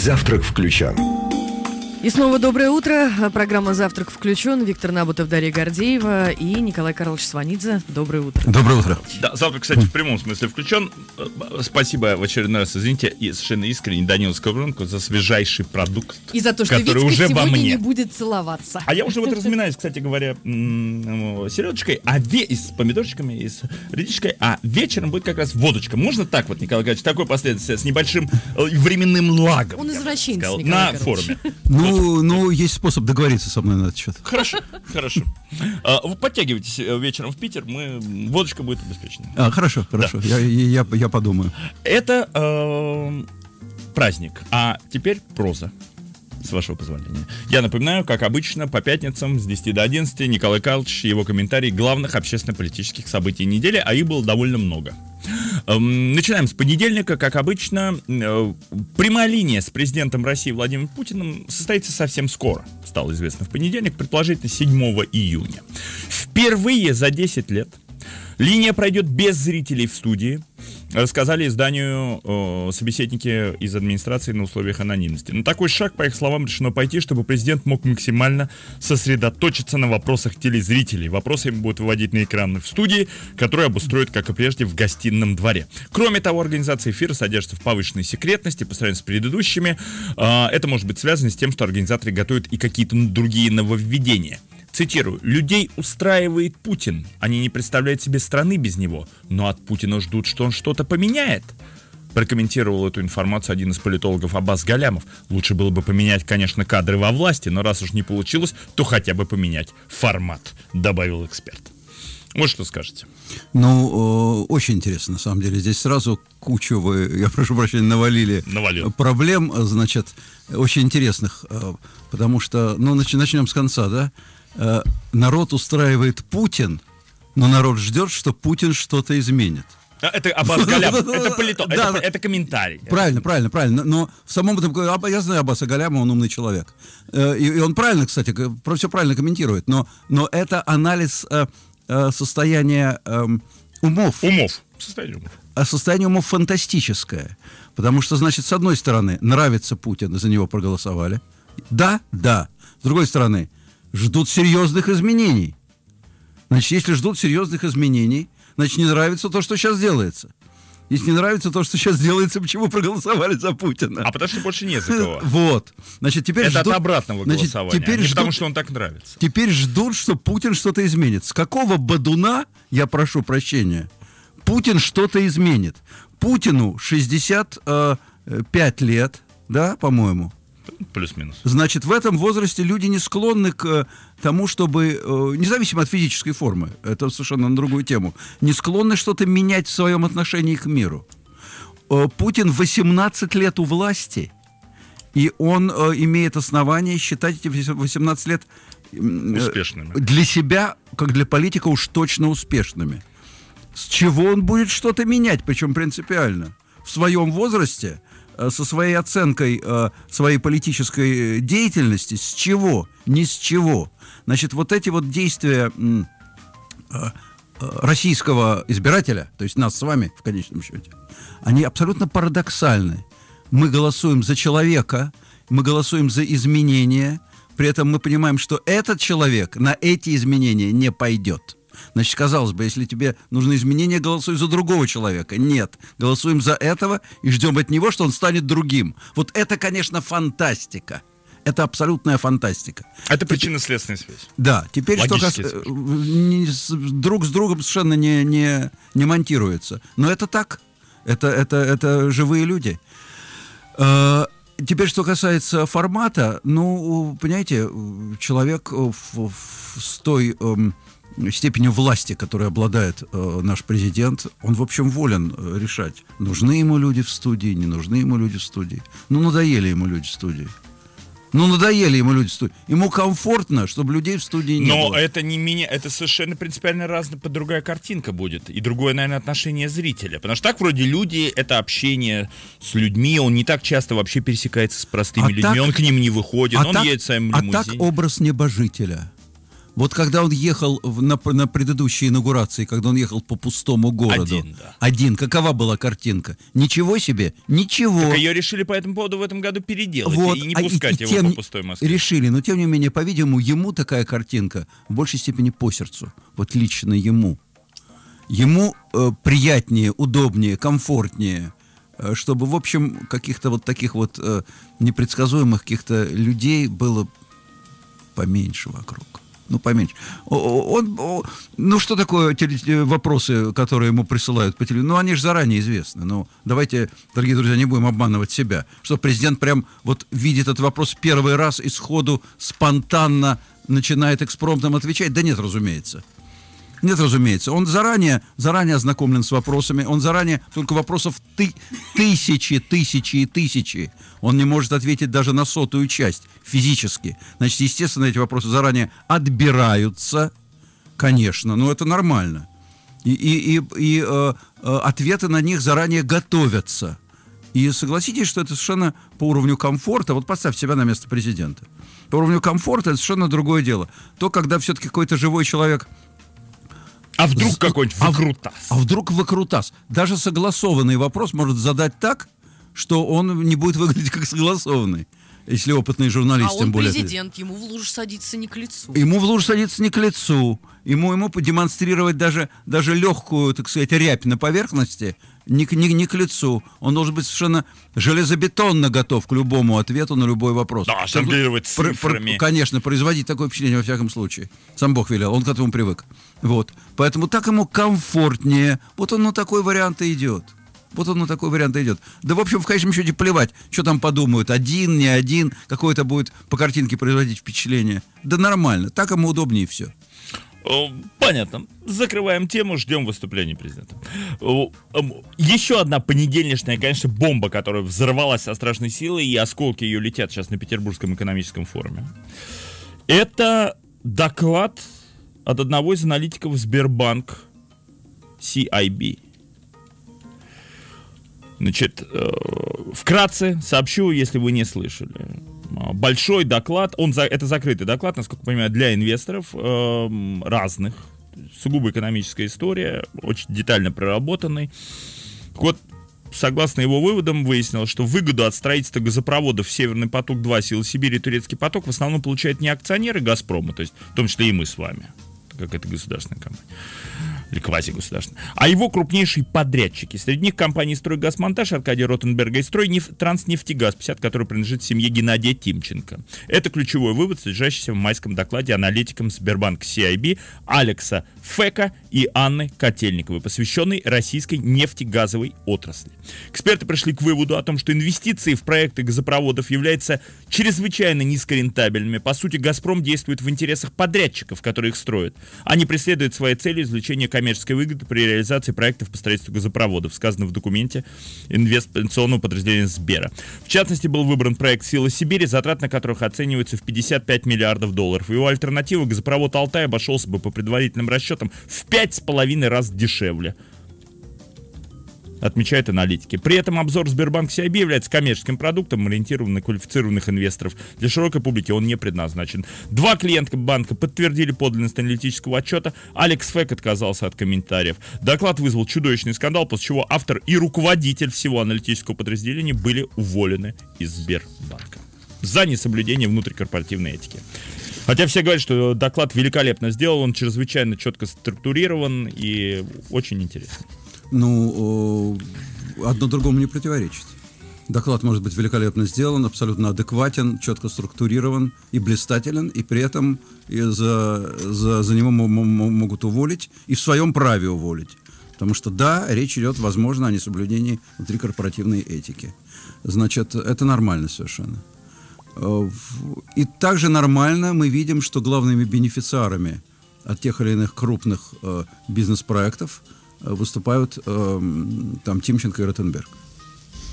«Завтрак включен». И снова доброе утро. Программа «Завтрак» включен. Виктор Набутов, Дарья Гордеева и Николай Карлович Сванидзе. Доброе утро. Доброе утро. Да, «Завтрак», кстати, в прямом смысле включен. Спасибо в очередной раз, извините, и совершенно искренне Данилу Сковоронку за свежайший продукт, И за то, что который уже сегодня во мне. не будет целоваться. А я уже вот разминаюсь, кстати говоря, э, середочкой, а ве и с помидорчиками, и с редичкой, а вечером будет как раз водочка. Можно так вот, Николай Николаевич, такой последовательно, с небольшим э, временным лагом. Он извращенец, На форуме. Ну, ну, ну, есть способ договориться со мной на этот счет. Хорошо, хорошо. А, вы подтягивайтесь э, вечером в Питер, мы водочка будет обеспечена. А, хорошо, хорошо, да. я, я, я подумаю. Это э, праздник, а теперь проза с вашего позволения. Я напоминаю, как обычно, по пятницам с 10 до 11 Николай Калч и его комментарии главных общественно-политических событий недели, а их было довольно много. Эм, начинаем с понедельника, как обычно. Э, прямая линия с президентом России Владимиром Путиным состоится совсем скоро. Стало известно в понедельник, предположительно 7 июня. Впервые за 10 лет линия пройдет без зрителей в студии рассказали изданию э, собеседники из администрации на условиях анонимности. На такой шаг, по их словам, решено пойти, чтобы президент мог максимально сосредоточиться на вопросах телезрителей. Вопросы им будут выводить на экраны в студии, которые обустроят, как и прежде, в гостином дворе. Кроме того, организация эфира содержится в повышенной секретности по сравнению с предыдущими. Э, это может быть связано с тем, что организаторы готовят и какие-то другие нововведения. Цитирую. «Людей устраивает Путин. Они не представляют себе страны без него. Но от Путина ждут, что он что-то поменяет». Прокомментировал эту информацию один из политологов Аббас Галямов. Лучше было бы поменять, конечно, кадры во власти, но раз уж не получилось, то хотя бы поменять формат, добавил эксперт. Вот что скажете. Ну, э, очень интересно, на самом деле. Здесь сразу кучу вы, я прошу прощения, навалили Навалил. проблем, э, значит, очень интересных. Э, потому что, ну, начнем с конца, да? Э, народ устраивает Путин, но народ ждет, что Путин что-то изменит. А, это Аббас Галям, это полито, да, это, да. это комментарий. Правильно, правильно, правильно. Но в самом этом, я знаю Аббаса Галяма, он умный человек. Э, и, и он правильно, кстати, все правильно комментирует. Но, но это анализ э, состояния эм, умов. Умов. Состояние умов. А состояние умов фантастическое. Потому что, значит, с одной стороны, нравится Путин, за него проголосовали. Да, да. С другой стороны, ждут серьезных изменений. Значит, если ждут серьезных изменений, значит, не нравится то, что сейчас делается. Если не нравится то, что сейчас делается, почему проголосовали за Путина? А потому что больше не за кого. Вот. Значит, теперь Это ждут... от обратного Значит, голосования, теперь а не ждут... потому что он так нравится. Теперь ждут, что Путин что-то изменит. С какого бадуна, я прошу прощения, Путин что-то изменит? Путину 65 э, лет, да, по-моему, Плюс-минус. Значит, в этом возрасте люди не склонны к э, тому, чтобы, э, независимо от физической формы, это совершенно на другую тему, не склонны что-то менять в своем отношении к миру. Э, Путин 18 лет у власти, и он имеет основания считать эти 18 лет успешными. Для себя, как для политика, уж точно успешными. С чего он будет что-то менять, причем принципиально? В своем возрасте – Э, со своей оценкой э, своей политической э, деятельности. С чего? Ни с чего. Значит, вот эти вот действия российского избирателя, то есть нас с вами в конечном счете, они абсолютно парадоксальны. Мы голосуем за человека, мы голосуем за изменения, при этом мы понимаем, что этот человек на эти изменения не пойдет. Значит, казалось бы, если тебе нужны изменения, голосуй за другого человека. Нет, голосуем за этого и ждем от него, что он станет другим. Вот это, конечно, фантастика. Это абсолютная фантастика. Это причинно-следственная связь. Да. Теперь что то друг с другом совершенно не, не, не монтируется. Но это так. Это, это, это живые люди. А, теперь, что касается формата, ну, понимаете, человек в, в, с той... Эм, степенью власти, которой обладает э, наш президент, он, в общем, волен э, решать, нужны ему люди в студии, не нужны ему люди в студии. Ну, надоели ему люди в студии. Ну, надоели ему люди в студии. Ему комфортно, чтобы людей в студии не Но было. Но это не меня, это совершенно принципиально разная, под другая картинка будет. И другое, наверное, отношение зрителя. Потому что так вроде люди, это общение с людьми, он не так часто вообще пересекается с простыми а людьми, так, он к ним не выходит, а он так, едет в лимузине. А так образ небожителя. Вот когда он ехал в, на, на предыдущей инаугурации, когда он ехал по пустому городу. Один, да. Один. Какова была картинка? Ничего себе? Ничего. Так ее решили по этому поводу в этом году переделать вот, и не пускать а, и, его тем, по пустой Москве. Решили, но тем не менее, по-видимому, ему такая картинка в большей степени по сердцу. Вот лично ему. Ему э, приятнее, удобнее, комфортнее э, чтобы, в общем, каких-то вот таких вот э, непредсказуемых каких-то людей было поменьше вокруг ну, поменьше. Он, ну, что такое теле, э, вопросы, которые ему присылают по телевизору? Ну, они же заранее известны. Ну, давайте, дорогие друзья, не будем обманывать себя, что президент прям вот видит этот вопрос первый раз и сходу спонтанно начинает экспромтом отвечать. Да нет, разумеется. Нет, разумеется. Он заранее, заранее ознакомлен с вопросами. Он заранее... Только вопросов ты, тысячи, тысячи и тысячи. Он не может ответить даже на сотую часть физически. Значит, естественно, эти вопросы заранее отбираются. Конечно, но это нормально. И, и, и, и э, э ответы на них заранее готовятся. И согласитесь, что это совершенно по уровню комфорта. Вот поставь себя на место президента. По уровню комфорта это совершенно другое дело. То, когда все-таки какой-то живой человек а вдруг какой-нибудь а выкрутас? А, а вдруг выкрутас? Даже согласованный вопрос может задать так, что он не будет выглядеть как согласованный. Если опытный журналист, а тем более. президент, ему в лужу садиться не к лицу. Ему в лужу садиться не к лицу. Ему, ему подемонстрировать даже, даже легкую, так сказать, рябь на поверхности не, не, не к лицу. Он должен быть совершенно железобетонно готов к любому ответу на любой вопрос. Да, жонглировать цифрами. Про, про, конечно, производить такое впечатление во всяком случае. Сам Бог велел, он к этому привык. Вот. Поэтому так ему комфортнее. Вот он на такой вариант и идет. Вот он на такой вариант идет. Да, в общем, в конечном счете плевать, что там подумают. Один, не один, какое-то будет по картинке производить впечатление. Да нормально, так ему удобнее все. Понятно. Закрываем тему, ждем выступления президента. Эм, Еще одна понедельничная, конечно, бомба, которая взорвалась со страшной силой, и осколки ее летят сейчас на Петербургском экономическом форуме. Это доклад от одного из аналитиков Сбербанк CIB. Значит, э, вкратце сообщу, если вы не слышали. Э, большой доклад, он за, это закрытый доклад, насколько я понимаю, для инвесторов э, разных. Сугубо экономическая история, очень детально проработанный. Вот согласно его выводам, выяснилось, что выгоду от строительства газопроводов «Северный поток-2», «Сила Сибири» и «Турецкий поток» в основном получают не акционеры «Газпрома», то есть в том числе и мы с вами, какая-то государственная компания. Или квазигосударственная. А его крупнейшие подрядчики. Среди них компании «Стройгазмонтаж» Аркадия Ротенберга и «Строй» неф, «Транснефтегаз», 50, который принадлежит семье Геннадия Тимченко. Это ключевой вывод, содержащийся в майском докладе аналитикам Сбербанка CIB Алекса Фека и Анны Котельниковой, посвященной российской нефтегазовой отрасли. Эксперты пришли к выводу о том, что инвестиции в проекты газопроводов являются чрезвычайно низкорентабельными. По сути, «Газпром» действует в интересах подрядчиков, которые их строят. Они преследуют свои цели извлечения коммерческой выгоды при реализации проектов по строительству газопроводов, сказано в документе инвестиционного подразделения Сбера. В частности, был выбран проект «Сила Сибири», затрат на которых оцениваются в 55 миллиардов долларов. Его альтернатива газопровод «Алтай» обошелся бы по предварительным расчетам в 5 пять с половиной раз дешевле отмечают аналитики. При этом обзор Сбербанк CIB является коммерческим продуктом, ориентированным на квалифицированных инвесторов. Для широкой публики он не предназначен. Два клиента банка подтвердили подлинность аналитического отчета. Алекс Фек отказался от комментариев. Доклад вызвал чудовищный скандал, после чего автор и руководитель всего аналитического подразделения были уволены из Сбербанка за несоблюдение внутрикорпоративной этики. Хотя все говорят, что доклад великолепно сделал, он чрезвычайно четко структурирован и очень интересен. Ну, э, одно другому не противоречит. Доклад может быть великолепно сделан, абсолютно адекватен, четко структурирован и блистателен, и при этом и за, за, за него могут уволить, и в своем праве уволить. Потому что, да, речь идет, возможно, о несоблюдении внутрикорпоративной этики. Значит, это нормально совершенно. Э, и также нормально мы видим, что главными бенефициарами от тех или иных крупных э, бизнес-проектов э, выступают там Тимченко и Ротенберг,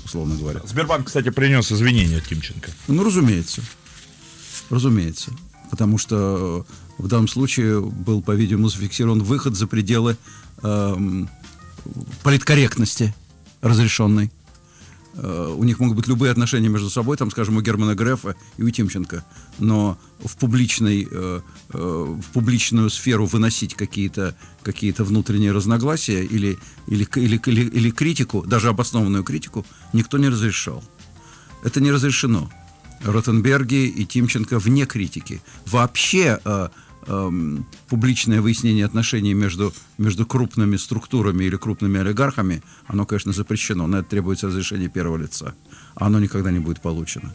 условно говоря. Сбербанк, кстати, принес извинения Тимченко. Ну, разумеется. Разумеется. Потому что в данном случае был, по-видимому, зафиксирован выход за пределы политкорректности разрешенной у них могут быть любые отношения между собой, там, скажем, у Германа Грефа и у Тимченко, но в, публичной, э, э, в публичную сферу выносить какие-то какие внутренние разногласия или, или, или, или, или критику, даже обоснованную критику, никто не разрешал. Это не разрешено. Ротенберги и Тимченко вне критики. Вообще э, эм, публичное выяснение отношений между, между крупными структурами или крупными олигархами, оно, конечно, запрещено. На это требуется разрешение первого лица. А оно никогда не будет получено.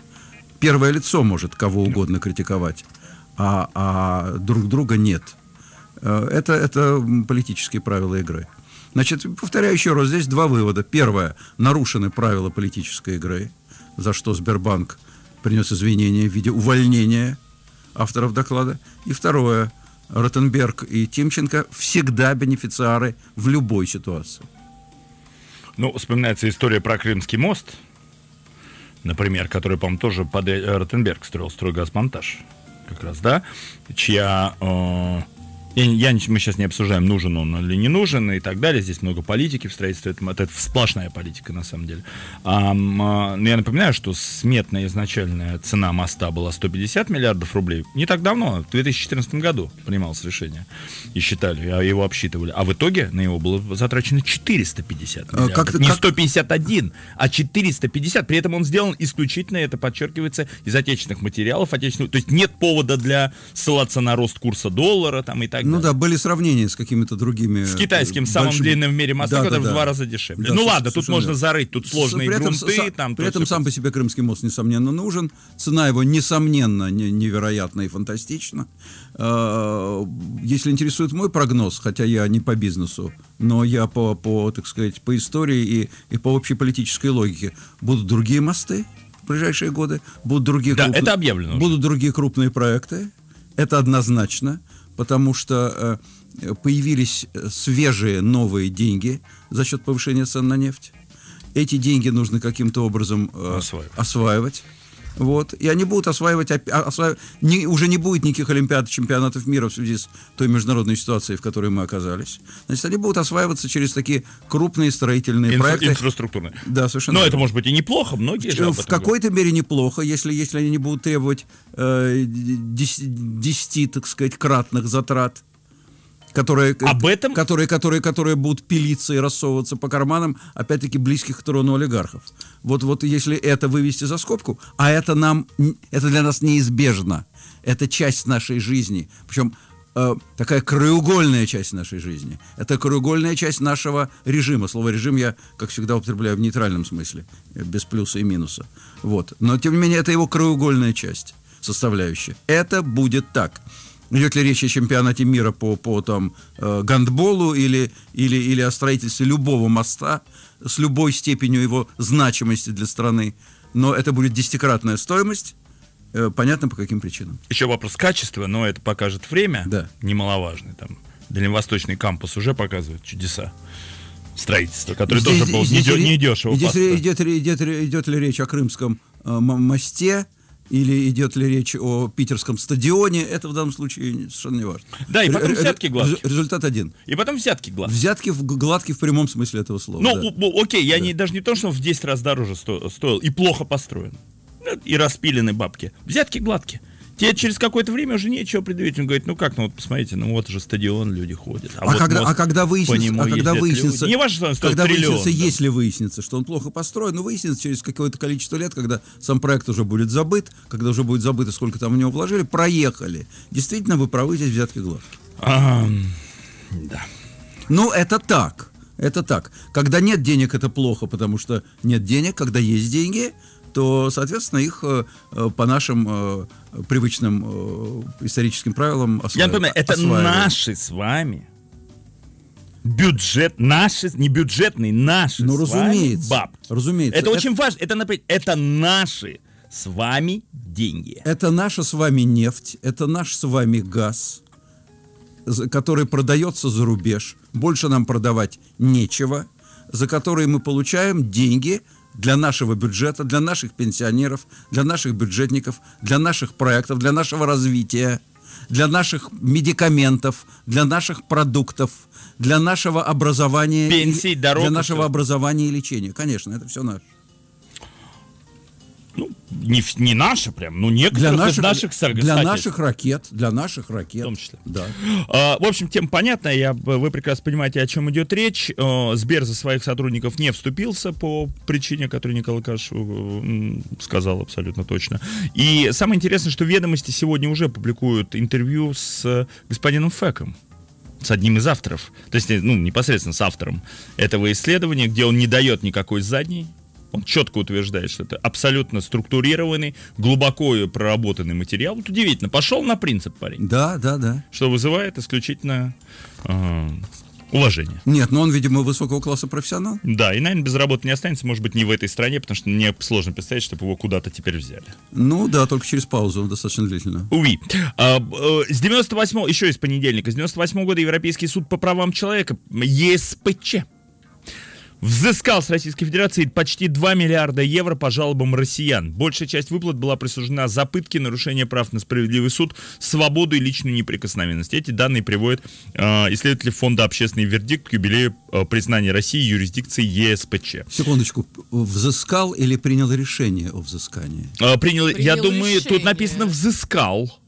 Первое лицо может кого угодно критиковать, а, а друг друга нет. Э, это, это политические правила игры. Значит, повторяю еще раз, здесь два вывода. Первое, нарушены правила политической игры, за что Сбербанк принес извинения в виде увольнения – авторов доклада. И второе, Ротенберг и Тимченко всегда бенефициары в любой ситуации. Ну, вспоминается история про Крымский мост, например, который, по-моему, тоже под Ротенберг строил стройгазмонтаж. Как раз, да? Чья... Э я, я, мы сейчас не обсуждаем, нужен он или не нужен и так далее. Здесь много политики в строительстве. Это, это сплошная политика, на самом деле. А, но я напоминаю, что сметная изначальная цена моста была 150 миллиардов рублей. Не так давно, в 2014 году принималось решение. И считали, а его обсчитывали. А в итоге на него было затрачено 450 а, миллиардов. Как не как... 151, а 450. При этом он сделан исключительно, это подчеркивается, из отечественных материалов. Отечественных... То есть нет повода для ссылаться на рост курса доллара там, и так так ну далее. да, были сравнения с какими-то другими. С китайским, большим... Э, самым длинным в мире мостом, да, который да, в два раза дешевле. Да, ну ладно, тут можно верно. Ну, зарыть, тут сложные при грунты. Со, там, при этом сам по себе Крымский мост, несомненно, нужен. Цена его, несомненно, невероятна и фантастична. Э, если интересует мой прогноз, хотя я не по бизнесу, но я по, по так сказать, по истории и, и по общей политической логике, будут другие мосты в ближайшие годы, будут другие, да, крупные, это объявлено будут другие крупные проекты, это однозначно потому что э, появились э, свежие новые деньги за счет повышения цен на нефть. Эти деньги нужно каким-то образом э, осваивать. осваивать. Вот. И они будут осваивать, а, осваивать не, уже не будет никаких олимпиад, чемпионатов мира в связи с той международной ситуацией, в которой мы оказались. Значит, они будут осваиваться через такие крупные строительные Инфра- проекты. Инфраструктурные. Да, совершенно. Но это может быть и неплохо, многие В, же в какой-то мере неплохо, если, если они не будут требовать э, 10, 10, так сказать, кратных затрат которые, э, Об этом? Которые, которые, которые будут пилиться и рассовываться по карманам, опять-таки, близких к трону олигархов. Вот, вот если это вывести за скобку, а это нам, это для нас неизбежно. Это часть нашей жизни. Причем э, такая краеугольная часть нашей жизни. Это краеугольная часть нашего режима. Слово режим я, как всегда, употребляю в нейтральном смысле, э, без плюса и минуса. Вот. Но, тем не менее, это его краеугольная часть, составляющая. Это будет так. Ну, идет ли речь о чемпионате мира по, по там, э, гандболу или, или, или о строительстве любого моста с любой степенью его значимости для страны. Но это будет десятикратная стоимость. Э, понятно, по каким причинам. Еще вопрос качества, но это покажет время. Да. Немаловажный. Там, Дальневосточный кампус уже показывает чудеса строительства, которые тоже был недешево. Здесь идет, идет, идет, идет ли речь о крымском э, мосте, или идет ли речь о питерском стадионе, это в данном случае совершенно не важно. Да, и потом взятки гладкие. Результат один. И потом взятки гладкие. Взятки гладкие в прямом смысле этого слова. Ну, да. Ну, окей, я да. не, даже не то, что он в 10 раз дороже стоил, стоил и плохо построен. Ну, и распилены бабки. Взятки гладкие. Тебе через какое-то время уже нечего предъявить. Он говорит, ну как, ну вот посмотрите, ну вот же стадион люди ходят. А, а, вот когда, мост, а когда выяснится, а когда выяснится, не важно, что он когда триллион, выяснится, да. если выяснится, что он плохо построен, ну выяснится через какое-то количество лет, когда сам проект уже будет забыт, когда уже будет забыто, сколько там в него вложили, проехали. Действительно, вы правы, здесь взятки главки. А, да. Ну, это так. Это так. Когда нет денег, это плохо, потому что нет денег. Когда есть деньги, то, соответственно, их э, э, по нашим э, привычным историческим правилам осва... Я понимаю, это осваивают. наши с вами бюджет наши, не бюджетный, наши ну, с разумеется, вами бабки. Разумеется. Это, это очень важно. Это, например, это наши с вами деньги. Это наша с вами нефть, это наш с вами газ, который продается за рубеж. Больше нам продавать нечего, за которые мы получаем деньги для нашего бюджета, для наших пенсионеров, для наших бюджетников, для наших проектов, для нашего развития, для наших медикаментов, для наших продуктов, для нашего образования, пенсий, дорог, для нашего все. образования и лечения. Конечно, это все наше ну, не, не наша прям, ну некоторых для наших, из наших Для, для наших ракет, для наших ракет. В том числе. Да. А, в общем, тем понятно, я, вы прекрасно понимаете, о чем идет речь. А, Сбер за своих сотрудников не вступился по причине, которую Николай Каш э, сказал абсолютно точно. И самое интересное, что ведомости сегодня уже публикуют интервью с э, господином Феком с одним из авторов, то есть, э, ну, непосредственно с автором этого исследования, где он не дает никакой задней, он четко утверждает, что это абсолютно структурированный, глубоко проработанный материал. Вот удивительно, пошел на принцип парень. Да, да, да. Что вызывает исключительно э, уважение. Нет, но ну он, видимо, высокого класса профессионал. Да, и, наверное, без работы не останется, может быть, не в этой стране, потому что мне сложно представить, чтобы его куда-то теперь взяли. Ну да, только через паузу, он достаточно длительно. Уи. А, э, с 98 еще из понедельника, с 98 -го года Европейский суд по правам человека, ЕСПЧ, взыскал с Российской Федерации почти 2 миллиарда евро по жалобам россиян. Большая часть выплат была присуждена за пытки, нарушение прав на справедливый суд, свободу и личную неприкосновенность. Эти данные приводят э, исследователи фонда «Общественный вердикт» к юбилею э, признания России юрисдикции ЕСПЧ. Секундочку, взыскал или принял решение о взыскании? Э, принял, принял, я думаю, тут написано «взыскал».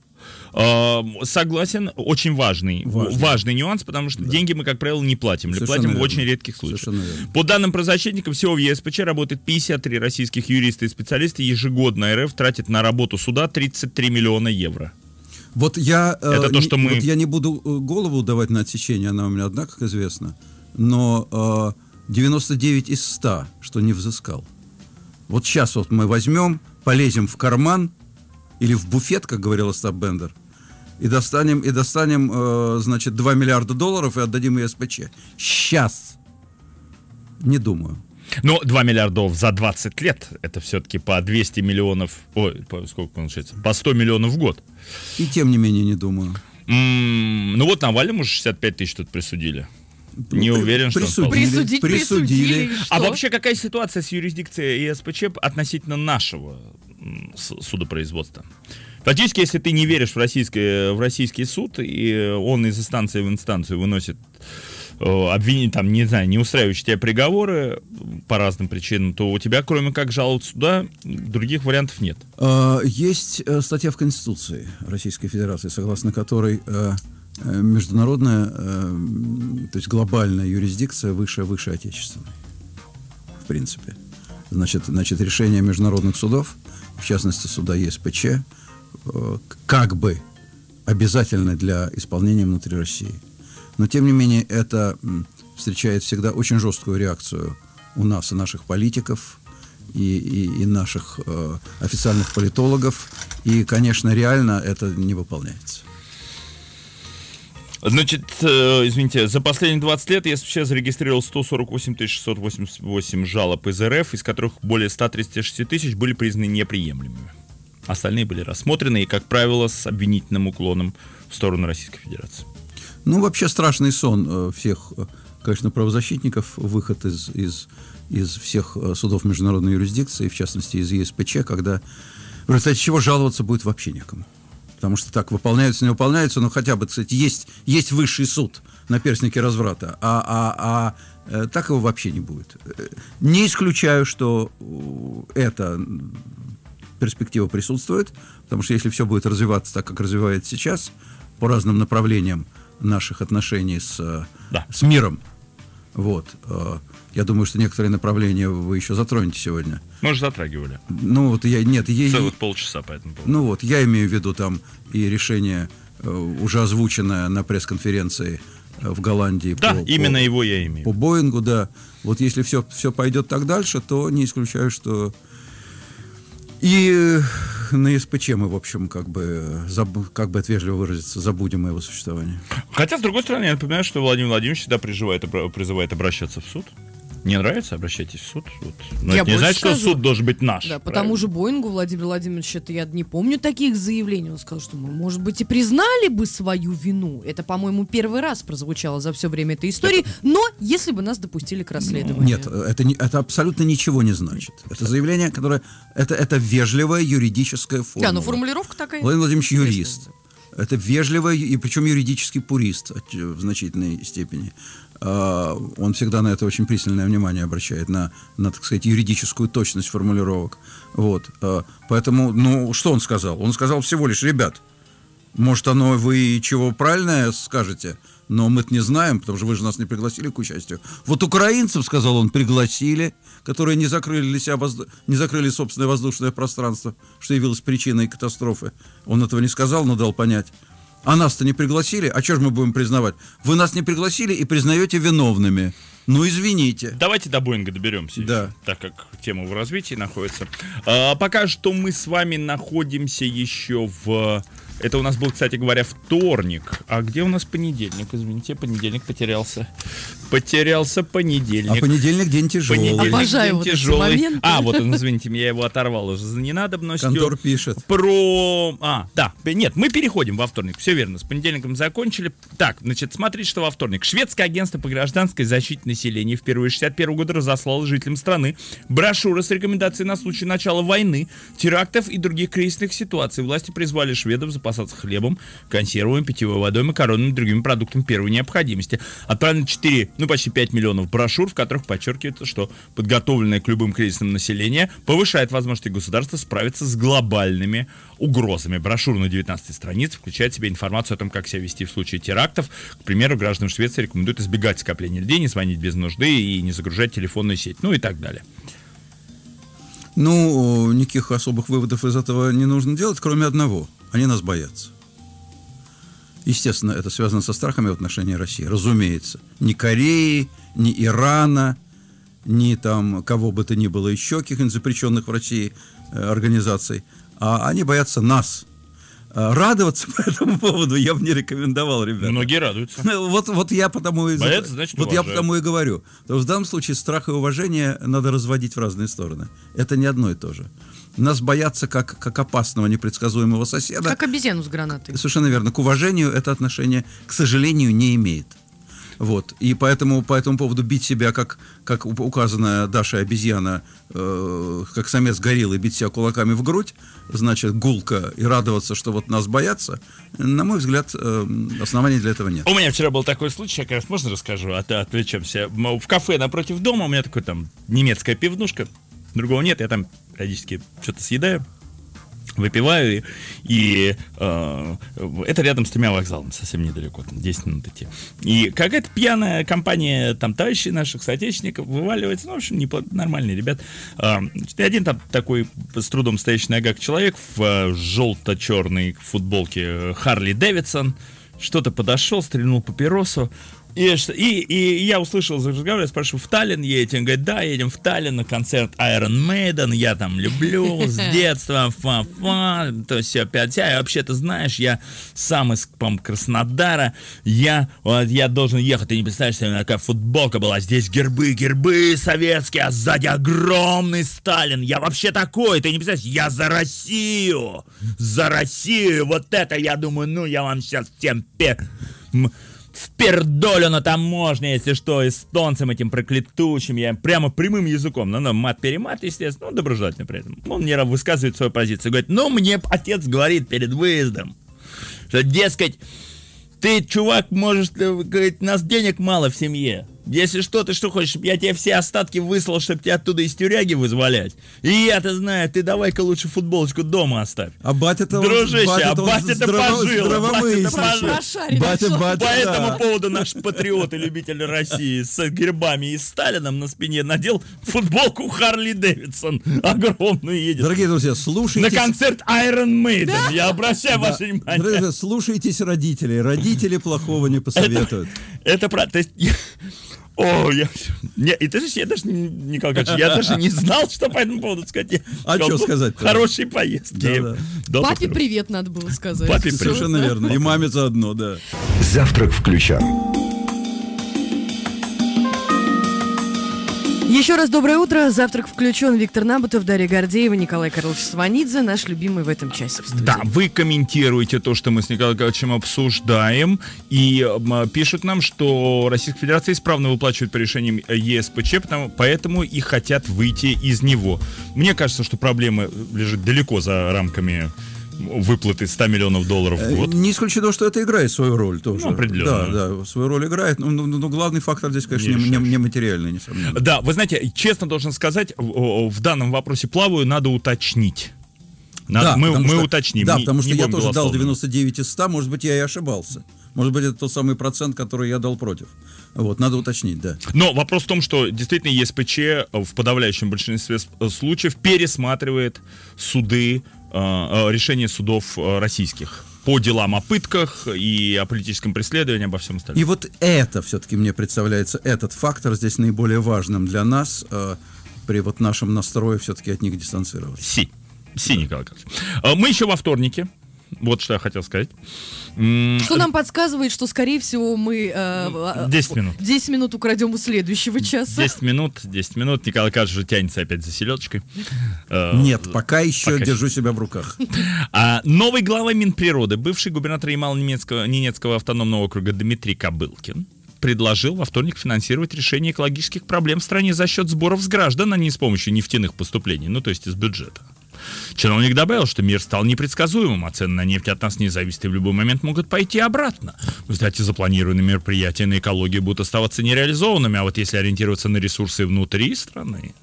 Согласен, очень важный, важный, важный нюанс, потому что да. деньги мы, как правило, не платим. Или платим верно. в очень редких случаях. По данным правозащитников, всего в ЕСПЧ работает 53 российских юриста и специалиста. Ежегодно РФ тратит на работу суда 33 миллиона евро. Вот я, э, Это э, то, что не, мы... вот я не буду э, голову давать на отсечение, она у меня одна, как известно, но э, 99 из 100, что не взыскал. Вот сейчас вот мы возьмем, полезем в карман или в буфет, как говорил Остап Бендер – и достанем, и достанем, э, значит, 2 миллиарда долларов и отдадим ее СПЧ. Сейчас. Не думаю. Но 2 миллиарда за 20 лет, это все-таки по 200 миллионов, ой, по, сколько получается, по 100 миллионов в год. И тем не менее не думаю. М-м, ну вот Навальному 65 тысяч тут присудили. Не уверен, что присудили, он присудили. присудили. присудили. А что? А вообще какая ситуация с юрисдикцией ИСПЧ относительно нашего судопроизводства? Практически, если ты не веришь в, российский, в российский суд, и он из инстанции в инстанцию выносит э, обвинить, там, не знаю, не устраивающие тебя приговоры по разным причинам, то у тебя, кроме как жаловаться сюда, других вариантов нет. А, есть э, статья в Конституции Российской Федерации, согласно которой э, международная, то есть глобальная юрисдикция выше, выше отечественной. В принципе. Значит, значит, решение международных судов, в частности, суда ЕСПЧ, Э, как бы обязательны для исполнения внутри России. Но, тем не менее, это встречает всегда очень жесткую реакцию у нас и наших политиков, и, и, и наших э, официальных политологов. И, конечно, реально это не выполняется. Значит, э, извините, за последние 20 лет я сейчас зарегистрировал 148 688 жалоб из РФ, из которых более 136 тысяч были признаны неприемлемыми. Остальные были рассмотрены и, как правило, с обвинительным уклоном в сторону Российской Федерации. Ну, вообще страшный сон э, всех, э, конечно, правозащитников, выход из, из, из всех э, судов международной юрисдикции, в частности, из ЕСПЧ, когда, в результате чего жаловаться будет вообще некому. Потому что так выполняются, не выполняются, но хотя бы, кстати, есть, есть высший суд на перстнике разврата, а, а, а так его вообще не будет. Не исключаю, что это перспектива присутствует, потому что если все будет развиваться так, как развивается сейчас, по разным направлениям наших отношений с, э, да. с миром, вот, э, я думаю, что некоторые направления вы еще затронете сегодня. Мы же затрагивали. Ну вот я нет, я целых полчаса поэтому. Ну вот я имею в виду там и решение э, уже озвученное на пресс-конференции в Голландии. Да, по, именно по, его я имею. По Боингу, да. Вот если все все пойдет так дальше, то не исключаю, что и э, на СПЧ мы, в общем, как бы, э, как бы это выразиться, забудем его существование. Хотя, с другой стороны, я напоминаю, что Владимир Владимирович всегда призывает, призывает обращаться в суд не нравится, обращайтесь в суд. Вот. Но я это не значит, скажу, что суд должен быть наш. Да, потому же Боингу Владимир Владимирович, это я не помню таких заявлений. Он сказал, что мы, может быть, и признали бы свою вину. Это, по-моему, первый раз прозвучало за все время этой истории. Это... Но если бы нас допустили к расследованию. Нет, это, не, это абсолютно ничего не значит. Это заявление, которое... Это, это вежливая юридическая форма. Да, но формулировка такая. Владимир Владимирович юрист. Это вежливо, и причем юридический пурист в значительной степени. А, он всегда на это очень пристальное внимание обращает, на, на так сказать, юридическую точность формулировок. Вот. А, поэтому, ну, что он сказал? Он сказал всего лишь, ребят, может, оно вы чего правильное скажете, но мы-то не знаем, потому что вы же нас не пригласили к участию. Вот украинцев, сказал он, пригласили, которые не закрыли, для себя возду... не закрыли собственное воздушное пространство, что явилось причиной катастрофы. Он этого не сказал, но дал понять. А нас-то не пригласили? А что же мы будем признавать? Вы нас не пригласили и признаете виновными. Ну, извините. Давайте до Боинга доберемся. Да. Еще, так как тема в развитии находится. А, пока что мы с вами находимся еще в это у нас был, кстати говоря, вторник. А где у нас понедельник? Извините, понедельник потерялся. Потерялся понедельник. А понедельник день тяжелый. Понедельник Обожаю день вот тяжелый. а, вот он, извините, я его оторвал уже за ненадобностью. Контор пишет. Про... А, да. Нет, мы переходим во вторник. Все верно. С понедельником закончили. Так, значит, смотрите, что во вторник. Шведское агентство по гражданской защите населения впервые 61 года разослало жителям страны брошюры с рекомендацией на случай начала войны, терактов и других кризисных ситуаций. Власти призвали шведов за запасаться хлебом, консервами, питьевой водой, макаронами и другими продуктами первой необходимости. Отправлено 4, ну почти 5 миллионов брошюр, в которых подчеркивается, что подготовленное к любым кризисам население повышает возможности государства справиться с глобальными угрозами. Брошюра на 19 страниц включает в себя информацию о том, как себя вести в случае терактов. К примеру, гражданам Швеции рекомендуют избегать скопления людей, не звонить без нужды и не загружать телефонную сеть, ну и так далее. Ну, никаких особых выводов из этого не нужно делать, кроме одного – они нас боятся. Естественно, это связано со страхами в отношении России, разумеется. Ни Кореи, ни Ирана, ни там кого бы то ни было еще, каких-нибудь запрещенных в России э, организаций. А они боятся нас. А радоваться по этому поводу я бы не рекомендовал, ребята. Многие радуются. Ну, вот, вот я потому и Боятся, значит, вот уважают. я потому и говорю. То в данном случае страх и уважение надо разводить в разные стороны. Это не одно и то же нас боятся как, как опасного, непредсказуемого соседа. Как обезьяну с гранатой. Совершенно верно. К уважению это отношение, к сожалению, не имеет. Вот. И поэтому по этому поводу бить себя, как, как указана Дашей обезьяна, э, как самец гориллы, бить себя кулаками в грудь, значит, гулка и радоваться, что вот нас боятся, на мой взгляд, э, оснований для этого нет. У меня вчера был такой случай, я как раз можно расскажу, а то отвлечемся. В кафе напротив дома у меня такой там немецкая пивнушка, другого нет, я там периодически что-то съедаю, выпиваю, и, и э, это рядом с тремя вокзалами, совсем недалеко, там 10 минут идти. И какая-то пьяная компания там товарищей наших соотечественников вываливается, ну, в общем, не, нормальные ребят. Э, один там такой с трудом стоящий на ногах человек в э, желто-черной футболке э, Харли Дэвидсон, что-то подошел, стрельнул папиросу, и, и, и я услышал за разговор, я спрашиваю, в Таллин едете? Он говорит, да, едем в Таллин на концерт Iron Maiden, я там люблю с детства, фа-фа, то есть все, опять я. вообще, то знаешь, я сам из, Краснодара, я, вот, я должен ехать, ты не представляешь, у меня такая футболка была, здесь гербы, гербы советские, а сзади огромный Сталин, я вообще такой, ты не представляешь, я за Россию, за Россию, вот это, я думаю, ну, я вам сейчас всем пе... В пердолю на таможне, если что, эстонцам этим проклятучим, я прямо прямым языком, ну, ну мат-перемат, естественно, ну, доброжелательно при этом. Он мне высказывает свою позицию, говорит, ну, мне отец говорит перед выездом, что, дескать, ты, чувак, можешь, э, говорит, нас денег мало в семье, если что, ты что хочешь, я тебе все остатки выслал, чтобы тебя оттуда из тюряги вызволять? И я-то знаю, ты давай-ка лучше футболочку дома оставь. А батя-то Дружище, батя а батя-то пожил. А батя-то пожил. Батя, батя, По этому поводу наш патриот и любитель России с гербами и Сталином на спине надел футболку Харли Дэвидсон. Огромную едет. Дорогие друзья, слушайте. На концерт Iron Maiden. Да? Я обращаю да. ваше внимание. Дорогие друзья, слушайтесь родителей. Родители плохого не посоветуют. Это правда. То есть о, я... Не, и ты же, я даже, не Николаевич, я даже не знал, что по этому поводу сказать. а что сказать? -то? Хорошие поездки. Да, да. Папе привет надо было сказать. Папе привет. Совершенно верно. И маме заодно, да. Завтрак включен. Еще раз доброе утро. Завтрак включен. Виктор Набутов, Дарья Гордеева, Николай Карлович Сванидзе, наш любимый в этом часе в Да, вы комментируете то, что мы с Николаем Карловичем обсуждаем. И пишут нам, что Российская Федерация исправно выплачивает по решениям ЕСПЧ, потому, поэтому и хотят выйти из него. Мне кажется, что проблема лежит далеко за рамками выплаты 100 миллионов долларов в э, год. Не исключено, что это играет свою роль тоже. Ну, определенно. Да, да, свою роль играет. Но, но, но главный фактор здесь, конечно, не, не, не, материальный, несомненно. Да, вы знаете, честно должен сказать, в, данном вопросе плаваю, надо уточнить. Надо, да, мы мы что, уточним. Да, не, потому что я тоже дал 99 из 100, может быть, я и ошибался. Может быть, это тот самый процент, который я дал против. Вот, надо уточнить, да. Но вопрос в том, что действительно ЕСПЧ в подавляющем большинстве э, случаев пересматривает суды Э, э, решения судов э, российских по делам о пытках и о политическом преследовании, обо всем остальном. И вот это все-таки мне представляется, этот фактор здесь наиболее важным для нас при вот нашем настрое все-таки от них дистанцироваться. Си. Си, Николай Николаевич. Мы еще во вторнике вот что я хотел сказать. Что нам подсказывает, что, скорее всего, мы... Э, 10 э, минут. 10 минут украдем у следующего часа. 10 минут, 10 минут. Николай Кадж тянется опять за селедочкой. Э, Нет, пока еще пока держу еще. себя в руках. А, новый глава Минприроды, бывший губернатор Ямало-Ненецкого Ненецкого автономного округа Дмитрий Кобылкин, предложил во вторник финансировать решение экологических проблем в стране за счет сборов с граждан, а не с помощью нефтяных поступлений, ну то есть из бюджета. Чиновник добавил, что мир стал непредсказуемым, а цены на нефть от нас не зависят и в любой момент могут пойти обратно. В результате запланированные мероприятия на экологию будут оставаться нереализованными, а вот если ориентироваться на ресурсы внутри страны,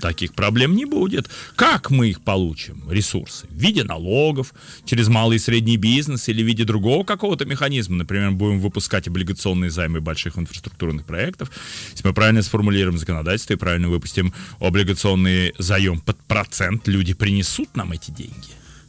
таких проблем не будет. Как мы их получим, ресурсы? В виде налогов, через малый и средний бизнес или в виде другого какого-то механизма. Например, будем выпускать облигационные займы больших инфраструктурных проектов. Если мы правильно сформулируем законодательство и правильно выпустим облигационный заем под процент, люди принесут нам эти деньги.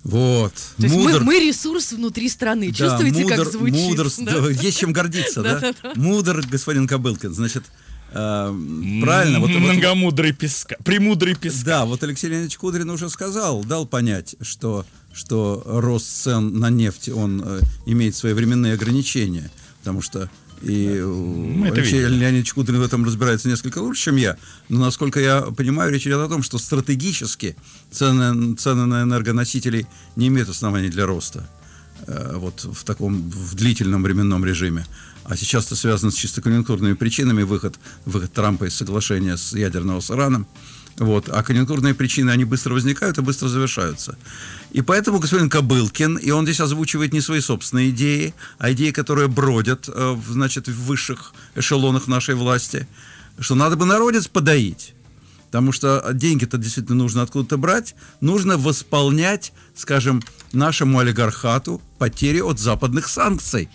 Вот. То мудр. мы, мы ресурс внутри страны. Да, Чувствуете, мудр, как звучит? Мудр, да. есть чем гордиться, да? Мудр, господин Кобылкин. Значит, Эм, правильно. Вот, Многомудрый вот, песка. Премудрый песка. Да, вот Алексей Леонидович Кудрин уже сказал, дал понять, что, что рост цен на нефть, он э, имеет свои временные ограничения. Потому что и Мы Алексей Леонидович Кудрин в этом разбирается несколько лучше, чем я. Но, насколько я понимаю, речь идет о том, что стратегически цены, цены на энергоносители не имеют оснований для роста. Э, вот в таком в длительном временном режиме а сейчас это связано с чисто конъюнктурными причинами, выход, выход Трампа из соглашения с ядерного с Ираном, вот. А конъюнктурные причины, они быстро возникают и быстро завершаются. И поэтому господин Кобылкин, и он здесь озвучивает не свои собственные идеи, а идеи, которые бродят э, значит, в высших эшелонах нашей власти, что надо бы народец подоить. Потому что деньги-то действительно нужно откуда-то брать. Нужно восполнять, скажем, нашему олигархату потери от западных санкций.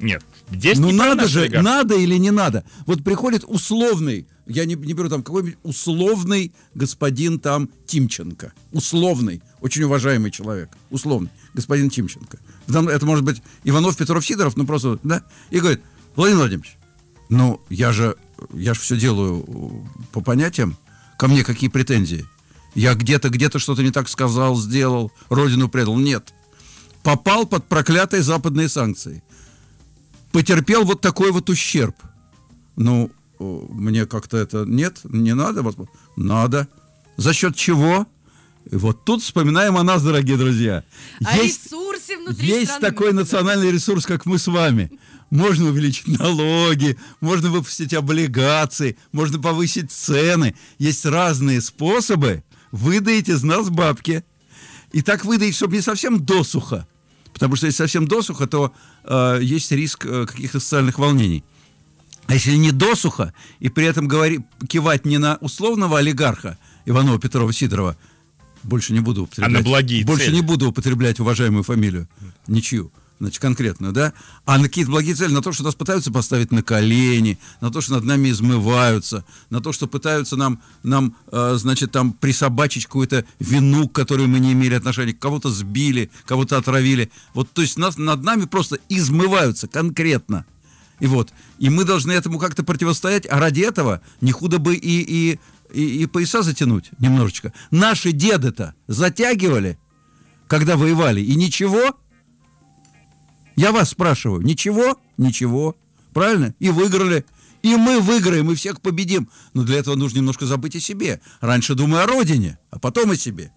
Нет, Здесь ну надо же, шага. надо или не надо. Вот приходит условный, я не, не беру там какой-нибудь условный господин там Тимченко. Условный, очень уважаемый человек. Условный господин Тимченко. Это может быть Иванов, Петров, Сидоров, ну просто, да? И говорит, Владимир Владимирович, ну я же, я же все делаю э, по понятиям. Ко мне какие претензии? Я где-то, где-то что-то не так сказал, сделал, родину предал. Нет. Попал под проклятые западные санкции потерпел вот такой вот ущерб. Ну, э, мне как-то это нет, не надо, надо. За счет чего? И вот тут вспоминаем о нас, дорогие друзья. О есть, ресурсе внутри Есть такой да. национальный ресурс, как мы с вами. Можно увеличить налоги, можно выпустить облигации, можно повысить цены. Есть разные способы выдаете из нас бабки. И так выдаете, чтобы не совсем досуха, Потому что если совсем досуха, то э, есть риск э, каких-то социальных волнений. А если не досуха, и при этом говори, кивать не на условного олигарха Иванова Петрова Сидорова, больше не буду употреблять. А на благие Больше цели. не буду употреблять уважаемую фамилию. Ничью значит, конкретно, да, а на какие-то благие цели, на то, что нас пытаются поставить на колени, на то, что над нами измываются, на то, что пытаются нам, нам э, значит, там присобачить какую-то вину, к которой мы не имели отношения, кого-то сбили, кого-то отравили. Вот, то есть нас, над нами просто измываются конкретно. И вот, и мы должны этому как-то противостоять, а ради этого не худо бы и, и, и, и пояса затянуть немножечко. Наши деды-то затягивали, когда воевали, и ничего – я вас спрашиваю, ничего? Ничего. Правильно? И выиграли. И мы выиграем, и всех победим. Но для этого нужно немножко забыть о себе. Раньше думаю о родине, а потом о себе.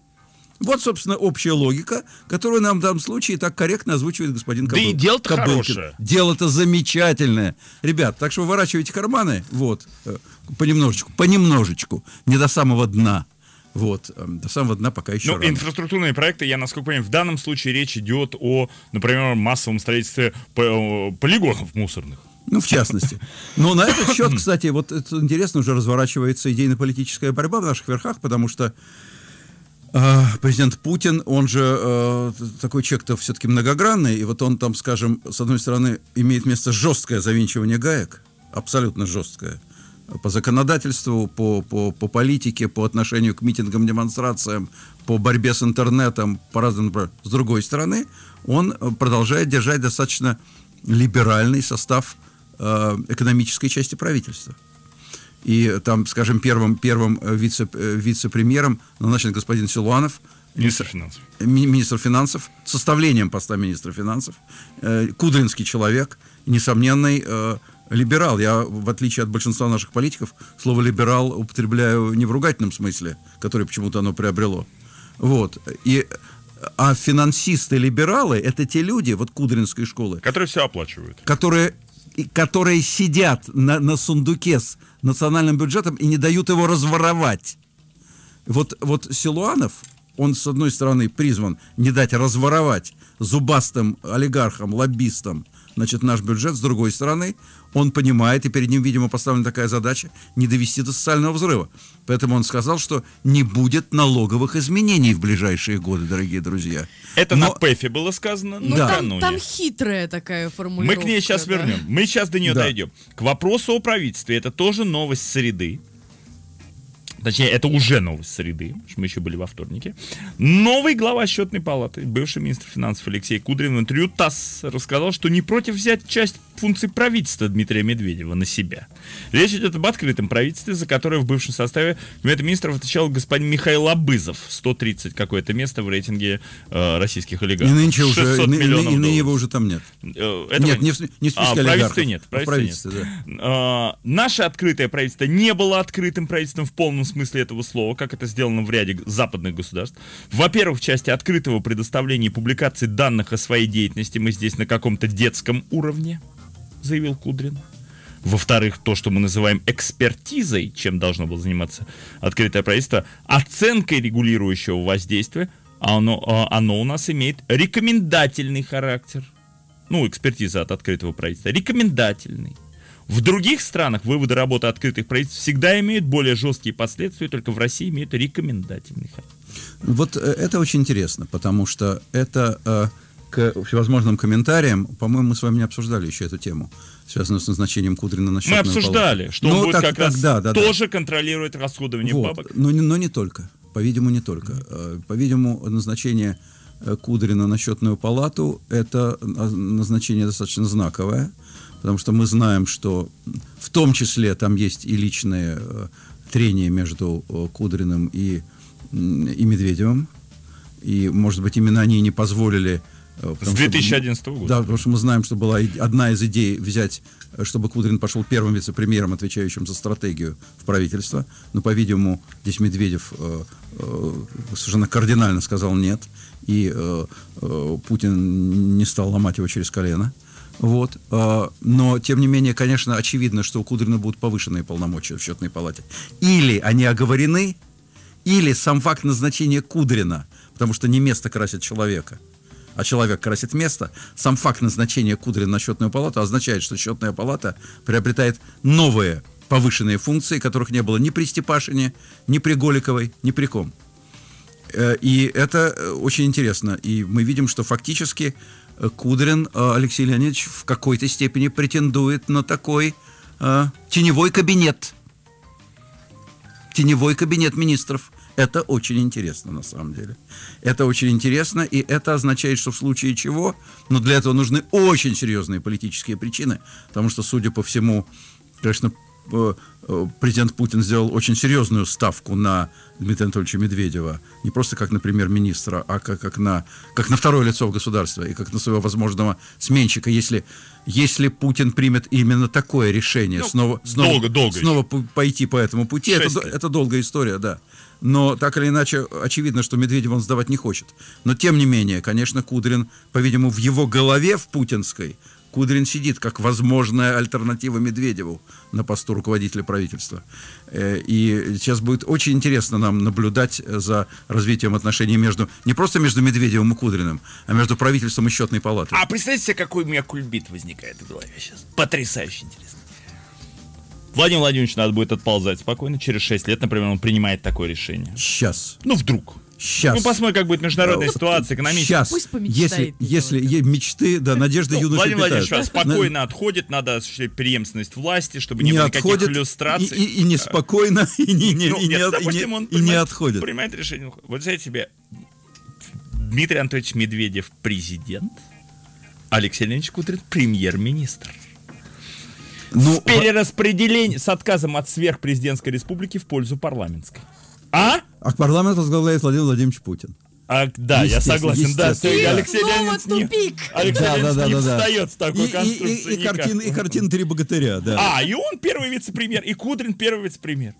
Вот, собственно, общая логика, которую нам в данном случае так корректно озвучивает господин Кобылкин. Да и дело-то хорошее. Дело-то замечательное. Ребят, так что выворачивайте карманы, вот, э, понемножечку, понемножечку, не до самого дна. Вот, эм, до самого дна пока еще Но рано. инфраструктурные проекты, я насколько понимаю, в данном случае речь идет о, например, массовом строительстве э, полигонов мусорных. Ну, в частности. Но на этот счет, кстати, вот это интересно, уже разворачивается идейно-политическая борьба в наших верхах, потому что а, президент Путин, он же э, такой человек-то все-таки многогранный, и вот он там, скажем, с одной стороны, имеет место жесткое завинчивание гаек, абсолютно жесткое, по законодательству, по, по, по политике, по отношению к митингам, демонстрациям, по борьбе с интернетом, по разным... С другой стороны, он э, продолжает держать достаточно либеральный состав э, экономической части правительства. И там, скажем, первым, первым э, вице, э, вице-премьером назначен господин Силуанов, Министр финансов. Ми- министр финансов, составлением поста министра финансов, э, кудринский человек, несомненный э, либерал. Я, в отличие от большинства наших политиков, слово либерал употребляю не в ругательном смысле, который почему-то оно приобрело. Вот. И а финансисты-либералы – это те люди, вот Кудринской школы. Которые все оплачивают. Которые, которые сидят на, на сундуке с национальным бюджетом и не дают его разворовать. Вот, вот Силуанов, он, с одной стороны, призван не дать разворовать зубастым олигархам, лоббистам, значит, наш бюджет, с другой стороны, он понимает, и перед ним, видимо, поставлена такая задача не довести до социального взрыва. Поэтому он сказал, что не будет налоговых изменений в ближайшие годы, дорогие друзья. Это Но... на ПЭФе было сказано ну, накануне. Там, там хитрая такая формулировка. Мы к ней сейчас да? вернем. Мы сейчас до нее да. дойдем. К вопросу о правительстве. Это тоже новость среды. Точнее, это уже новость среды, мы еще были во вторнике. Новый глава счетной палаты, бывший министр финансов Алексей Кудрин в интервью ТАСС рассказал, что не против взять часть функций правительства Дмитрия Медведева на себя. Речь идет об открытом правительстве, за которое в бывшем составе министров отвечал господин Михаил Абызов. 130 какое-то место в рейтинге э, российских олигархов. И нынче уже, и, миллионов и, ныне его уже там нет. Э, нет, не в, не в а, списке а, олигархов. нет. Правительство, правительство нет. Да. Э, наше открытое правительство не было открытым правительством в полном смысле смысле этого слова, как это сделано в ряде западных государств. Во-первых, в части открытого предоставления и публикации данных о своей деятельности мы здесь на каком-то детском уровне, заявил Кудрин. Во-вторых, то, что мы называем экспертизой, чем должно было заниматься открытое правительство, оценкой регулирующего воздействия, а оно, а оно у нас имеет рекомендательный характер. Ну, экспертиза от открытого правительства. Рекомендательный. В других странах выводы работы открытых правительств всегда имеют более жесткие последствия, только в России имеют рекомендательный характер. Вот э, это очень интересно, потому что это э, к всевозможным комментариям, по-моему, мы с вами не обсуждали еще эту тему, связанную с назначением Кудрина на счетную Мы обсуждали, палату. что он ну, будет так, как так, раз да, да, тоже да. контролирует расходование вот. бабок. Но, но не только, по-видимому, не только. Mm-hmm. По-видимому, назначение э, Кудрина на счетную палату, это назначение достаточно знаковое, потому что мы знаем, что в том числе там есть и личные э, трения между э, Кудриным и, и Медведевым, и, может быть, именно они не позволили э, С 2011 что, года. Да, потому что мы знаем, что была одна из идей взять, чтобы Кудрин пошел первым вице-премьером, отвечающим за стратегию в правительство. Но, по-видимому, здесь Медведев э, э, совершенно кардинально сказал нет. И э, э, Путин не стал ломать его через колено. Э, вот. А, но, тем не менее, конечно, очевидно, что у Кудрина будут повышенные полномочия в счетной палате. Или они оговорены, или сам факт назначения Кудрина, потому что не место красит человека, а человек красит место, сам факт назначения Кудрина на счетную палату означает, что счетная палата приобретает новые повышенные функции, которых не было ни при Степашине, ни при Голиковой, ни при ком. Э, и это э, очень интересно. И мы видим, что фактически Кудрин э, Алексей Леонидович в какой-то степени претендует на такой э, теневой кабинет. Теневой кабинет министров. Это очень интересно, на самом деле. Это очень интересно, и это означает, что в случае чего, но для этого нужны очень серьезные политические причины, потому что, судя по всему, конечно, Э, э, президент Путин сделал очень серьезную ставку на Дмитрия Анатольевича Медведева. Не просто как например, министра а как, как, на, как на второе лицо в государстве и как на своего возможного сменщика. Если, если Путин примет именно такое решение, ну, снова, снова, долго, долго снова пойти по этому пути, это, это долгая история, да. Но так или иначе, очевидно, что Медведев он сдавать не хочет. Но тем не менее, конечно, Кудрин, по-видимому, в его голове, в путинской, Кудрин сидит как возможная альтернатива Медведеву на посту руководителя правительства. Э, и сейчас будет очень интересно нам наблюдать за развитием отношений между не просто между Медведевым и Кудриным, а между правительством и счетной палатой. А представьте себе, какой у меня кульбит возникает в голове сейчас. Потрясающе интересно. Владимир Владимирович надо будет отползать спокойно. Через 6 лет, например, он принимает такое решение. Сейчас. Ну, вдруг. Сейчас. Ну, посмотрим, как будет международная э, ситуация, экономическая. Сейчас. Пусть если, если е- мечты, да, надежда ну, юноши Владимир Владимирович спокойно отходит, надо осуществить преемственность власти, чтобы не, не было никаких иллюстраций. И, и, и неспокойно, и не, не, ну, он отходит. Принимает решение. Вот взять себе, Дмитрий Анатольевич Медведев президент, Алексей Леонидович Кудрин премьер-министр. Ну, в с отказом от сверхпрезидентской республики в пользу парламентской. А? А парламент возглавляет Владимир Владимирович Путин. А, да, я согласен, да. Ты, Алексей Снова Леонидович тупик. Алексей да, да, да, не да, встает с такой и, конструкции. И, и, и, картин, и картин «Три богатыря», да. А, и он первый вице-премьер, и Кудрин первый вице-премьер.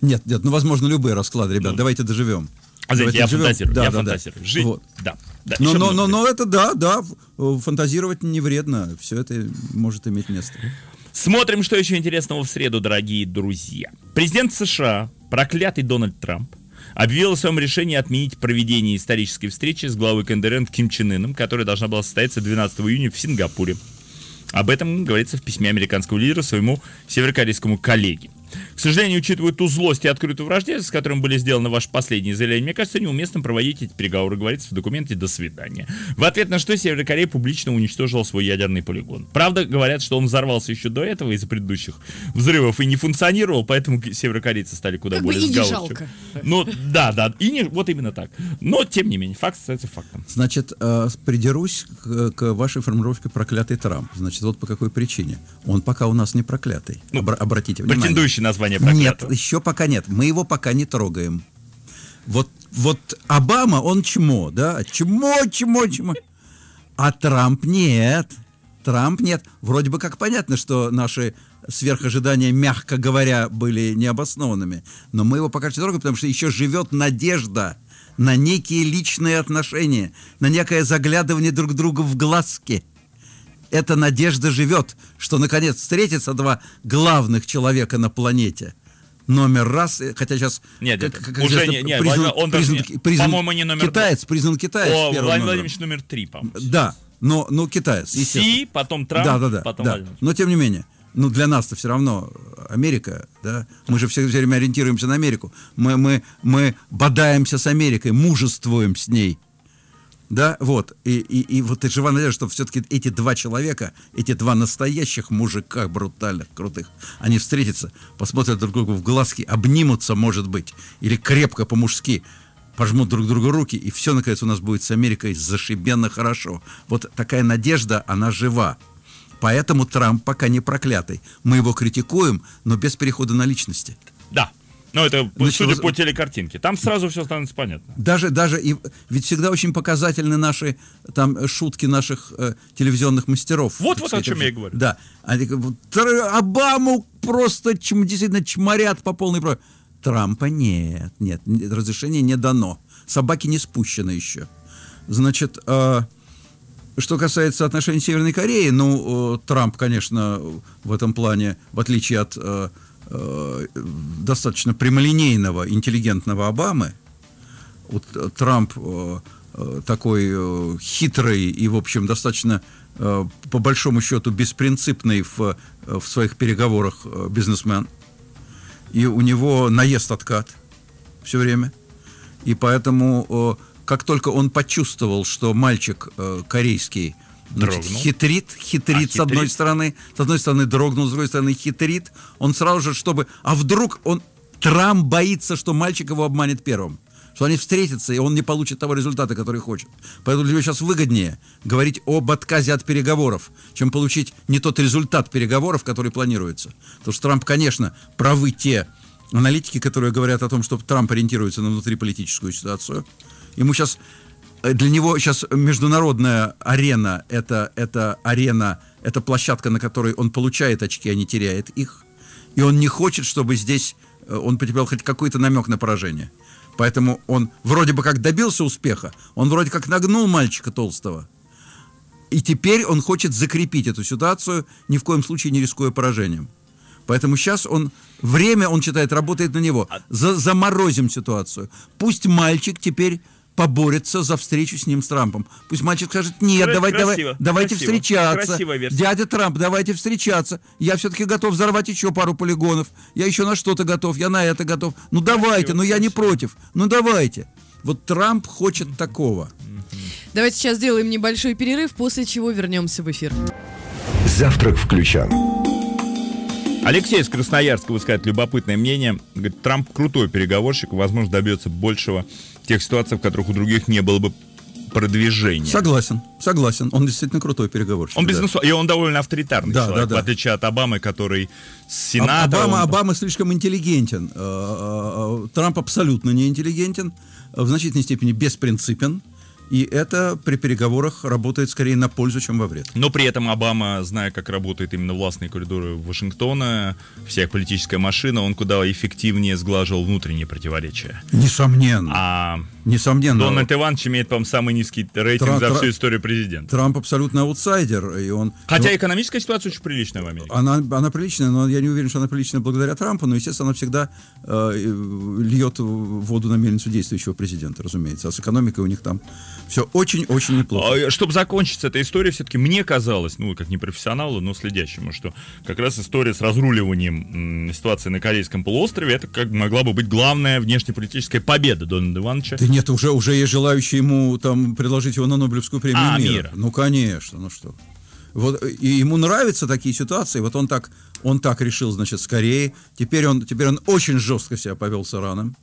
Нет, нет, ну, возможно, любые расклады, ребят, ну, давайте доживем. А знаете, я доживем. фантазирую, да, я да, фантазирую. Да. Жить, вот. да. да. Но, но, но, но это, да, да, фантазировать не вредно, все это может иметь место. Смотрим, что еще интересного в среду, дорогие друзья. Президент США, проклятый Дональд Трамп, объявила в своем решении отменить проведение исторической встречи с главой КНДР Ким Чен Ыном, которая должна была состояться 12 июня в Сингапуре. Об этом говорится в письме американского лидера своему северокорейскому коллеге. К сожалению, учитывая ту злость и открытую враждебность, с которым были сделаны ваши последние заявления, мне кажется неуместным проводить эти переговоры, говорится в документе «До свидания». В ответ на что Северная Корея публично уничтожила свой ядерный полигон. Правда, говорят, что он взорвался еще до этого из-за предыдущих взрывов и не функционировал, поэтому северокорейцы стали куда как более сговорчивы. Ну, да, да, и не, вот именно так. Но, тем не менее, факт остается фактом. Значит, э, придерусь к, к вашей формулировке «проклятый Трамп». Значит, вот по какой причине. Он пока у нас не проклятый. Ну, Обра- обратите внимание следующее название проклятого? Нет, еще пока нет. Мы его пока не трогаем. Вот, вот Обама, он чмо, да? Чмо, чмо, чмо. А Трамп нет. Трамп нет. Вроде бы как понятно, что наши сверхожидания, мягко говоря, были необоснованными. Но мы его пока не трогаем, потому что еще живет надежда на некие личные отношения, на некое заглядывание друг друга в глазки – эта надежда живет, что наконец встретятся два главных человека на планете. Номер раз, э, хотя сейчас... Нет, как, как, уже не, не, признан, он признан, даже, признан, признан, по-моему, не номер Китаец, признан китаец. О, Владимир Владимирович номер три, по-моему. Да, но, но китаец, Си, потом Трамп, да, да, да, потом да. Но тем не менее, ну для нас-то все равно э, Америка, да, мы же все, все время ориентируемся на Америку. Мы, мы, мы бодаемся с Америкой, мужествуем с ней. Да, вот. И, и, и вот и жива надежда, что все-таки эти два человека, эти два настоящих мужика брутальных, крутых, они встретятся, посмотрят друг другу в глазки, обнимутся, может быть, или крепко по-мужски пожмут друг другу руки, и все, наконец, у нас будет с Америкой зашибенно хорошо. Вот такая надежда, она жива. Поэтому Трамп пока не проклятый. Мы его критикуем, но без перехода на личности. Да, ну, это Значит, судя по телекартинке. Там сразу все становится понятно. Даже, даже и ведь всегда очень показательны наши там шутки наших э, телевизионных мастеров. Вот, вот сказать, о чем я и говорю. Да. Они, Обаму просто чем, действительно чморят по полной про Трампа нет, нет, разрешение не дано. Собаки не спущены еще. Значит, э, что касается отношений Северной Кореи, ну, э, Трамп, конечно, в этом плане, в отличие от э, э, достаточно прямолинейного, интеллигентного Обамы, вот э, Трамп э, э, такой э, хитрый и, в общем, достаточно э, по большому счету беспринципный в, э, в своих переговорах бизнесмен. И у него наезд-откат все время. И поэтому, как только он почувствовал, что мальчик корейский – Значит, хитрит, хитрит, а, с хитрит? одной стороны, с одной стороны дрогнул, с другой стороны хитрит. Он сразу же, чтобы... А вдруг он... Трамп боится, что мальчик его обманет первым что они встретятся, и он не получит того результата, который хочет. Поэтому для него сейчас выгоднее говорить об отказе от переговоров, чем получить не тот результат переговоров, который планируется. Потому что Трамп, конечно, правы те аналитики, которые говорят о том, что Трамп ориентируется на внутриполитическую ситуацию. Ему сейчас Э, для него сейчас международная арена это, это арена, это площадка, на которой он получает очки, а не теряет их. И он не хочет, чтобы здесь э, он потерпел хоть какой-то намек на поражение. Поэтому он вроде бы как добился успеха, он вроде как нагнул мальчика толстого. И теперь он хочет закрепить эту ситуацию, ни в коем случае не рискуя поражением. Поэтому сейчас он время, он считает, работает на него. А За, заморозим ситуацию. Пусть мальчик теперь поборется за встречу с ним, с Трампом. Пусть мальчик скажет, нет, Кра- давай, красиво, давай, давайте красиво, встречаться. Дядя Трамп, давайте встречаться. Я все-таки готов взорвать еще пару полигонов. Я еще на что-то готов, я на это готов. Ну давайте, красиво, ну я не против. Ну давайте. Вот Трамп хочет такого. Давайте сейчас сделаем небольшой перерыв, после чего вернемся в эфир. Завтрак включен. Алексей из Красноярска высказывает любопытное мнение. Говорит, Трамп крутой переговорщик, возможно, добьется большего тех ситуаций, в которых у других не было бы продвижения. Согласен, согласен. Он действительно крутой переговорщик. Он бизнес... да. и он довольно авторитарный да, человек, да, да. в отличие от Обамы, который сенатор. Обама, он... Обама слишком интеллигентен. Э, э, э, Трамп абсолютно не интеллигентен, в значительной степени беспринципен. И это при переговорах работает скорее на пользу, чем во вред. Но при этом Обама, зная, как работают именно властные коридоры Вашингтона, вся политическая машина, он куда эффективнее сглаживал внутренние противоречия. Несомненно. А Несомненно. Дональд Иванович имеет, по-моему, самый низкий рейтинг Тра- за всю историю президента. Трамп абсолютно аутсайдер. И он, Хотя его... экономическая ситуация очень приличная в Америке. Она, она приличная, но я не уверен, что она приличная благодаря Трампу, но, естественно, она всегда э, льет воду на мельницу действующего президента, разумеется. А с экономикой у них там все очень-очень неплохо. А, чтобы закончить с этой историей, все-таки мне казалось, ну, как не профессионалу, но следящему, что как раз история с разруливанием ситуации на Корейском полуострове, это как могла бы быть главная внешнеполитическая победа Дональда Ивановича. Да нет, уже, уже есть желающие ему там предложить его на Нобелевскую премию а, мира. мира. Ну, конечно, ну что. Вот, и ему нравятся такие ситуации. Вот он так, он так решил, значит, скорее. Теперь он, теперь он очень жестко себя повел с Ираном.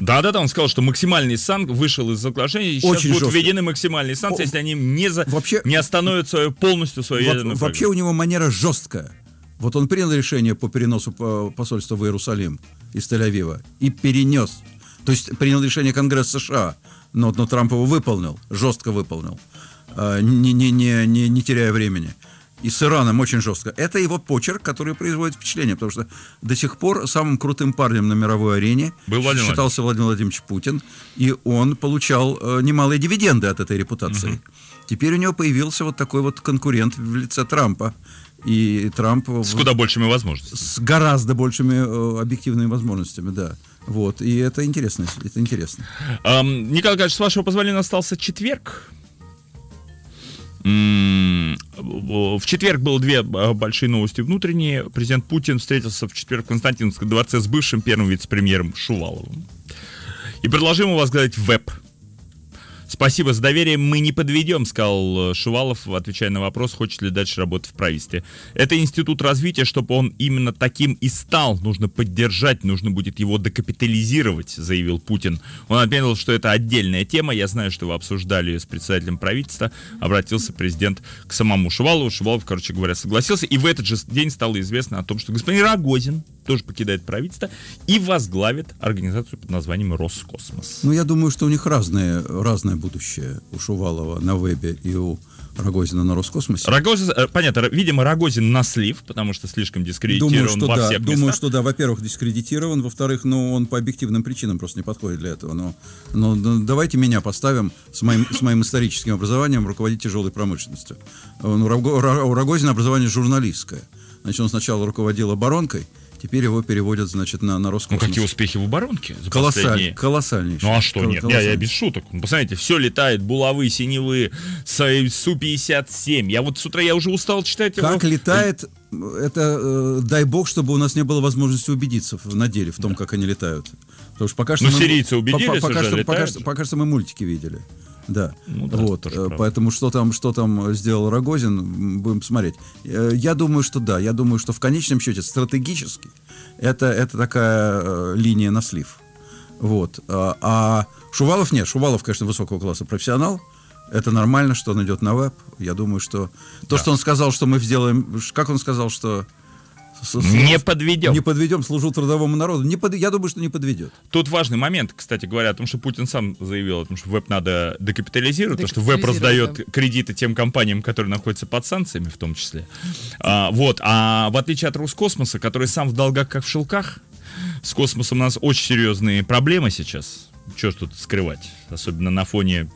Да, да, да, он сказал, что максимальный сан вышел из соглашения, и сейчас Очень будут жестко. введены максимальные санкции, если они не, за, вообще, не остановят свою, полностью свою во, ядерную Вообще у него манера жесткая. Вот он принял решение по переносу э, посольства в Иерусалим из Тель-Авива и перенес. То есть принял решение Конгресс США, но, но Трамп его выполнил, жестко выполнил, э, не, не, не, не, не теряя времени и с Ираном очень жестко. Это его почерк, который производит впечатление, потому что до сих пор самым крутым парнем на мировой арене Был Владимир считался Владимир Владимирович Путин, и он получал э, немалые дивиденды от этой репутации. Угу. Теперь у него появился вот такой вот конкурент в лице Трампа. И Трамп... С куда большими возможностями. С гораздо большими э, объективными возможностями, да. Вот, и это интересно, это интересно. Николай Николаевич, с вашего позволения остался четверг. В четверг было две а, большие новости внутренние. Президент Путин встретился в четверг в Константиновском дворце с бывшим первым вице-премьером Шуваловым и предложил ему возглавить веб. Спасибо за доверие, мы не подведем, сказал э, Шувалов, отвечая на вопрос, хочет ли дальше работать в правительстве. Это институт развития, чтобы он именно таким и стал. Нужно поддержать, нужно будет его докапитализировать, заявил Путин. Он отметил, что это отдельная тема. Я знаю, что вы обсуждали с председателем правительства. Обратился президент к самому Шувалову. Шувалов, короче говоря, согласился. И в этот же день стало известно о том, что господин Рогозин тоже покидает правительство и возглавит организацию под названием Роскосмос. Ну, я думаю, что у них разные, разные будущее у Шувалова на вебе и у Рогозина на Роскосмосе. Рогозин, э, понятно, видимо, Рогозин на слив, потому что слишком дискредитирован думаю, что во да, всех местах. Думаю, что да, во-первых, дискредитирован, во-вторых, ну, он по объективным причинам просто не подходит для этого. Но, но давайте меня поставим с моим, с моим историческим образованием руководить тяжелой промышленностью. Э, ну, у Рогозина образование журналистское. Значит, он сначала руководил оборонкой, Теперь его переводят, значит, на, на Роскосмос. Ну, какие успехи в оборонке? колоссальные, колоссальные. Ну, а что нет? Я, я без шуток. Ну, посмотрите, все летает, булавы, синевые, Су-57. Я вот с утра я уже устал читать его. Как летает, это э, дай бог, чтобы у нас не было возможности убедиться в, на деле в том, да. как они летают. Потому что пока что... Ну, мы, сирийцы убедились пока, уже, что, пока, что, пока что мы мультики видели. Да. Ну, да вот. Э, поэтому что там, что там сделал Рогозин, будем смотреть. Э, я думаю, что да. Я думаю, что в конечном счете стратегически это, это такая э, линия на слив. Вот. А Шувалов нет. Шувалов, конечно, высокого класса профессионал. Это нормально, что он идет на веб. Я думаю, что... То, да. что он сказал, что мы сделаем... Как он сказал, что не подведем. Не подведем, служу трудовому народу. Не под... Я думаю, что не подведет. Тут важный момент, кстати говоря, о том, что Путин сам заявил о том, что веб надо декапитализировать, потому что веб раздает да. кредиты тем компаниям, которые находятся под санкциями в том числе. А, вот. А в отличие от Роскосмоса, который сам в долгах как в шелках, с космосом у нас очень серьезные проблемы сейчас. Что ж тут скрывать, особенно на фоне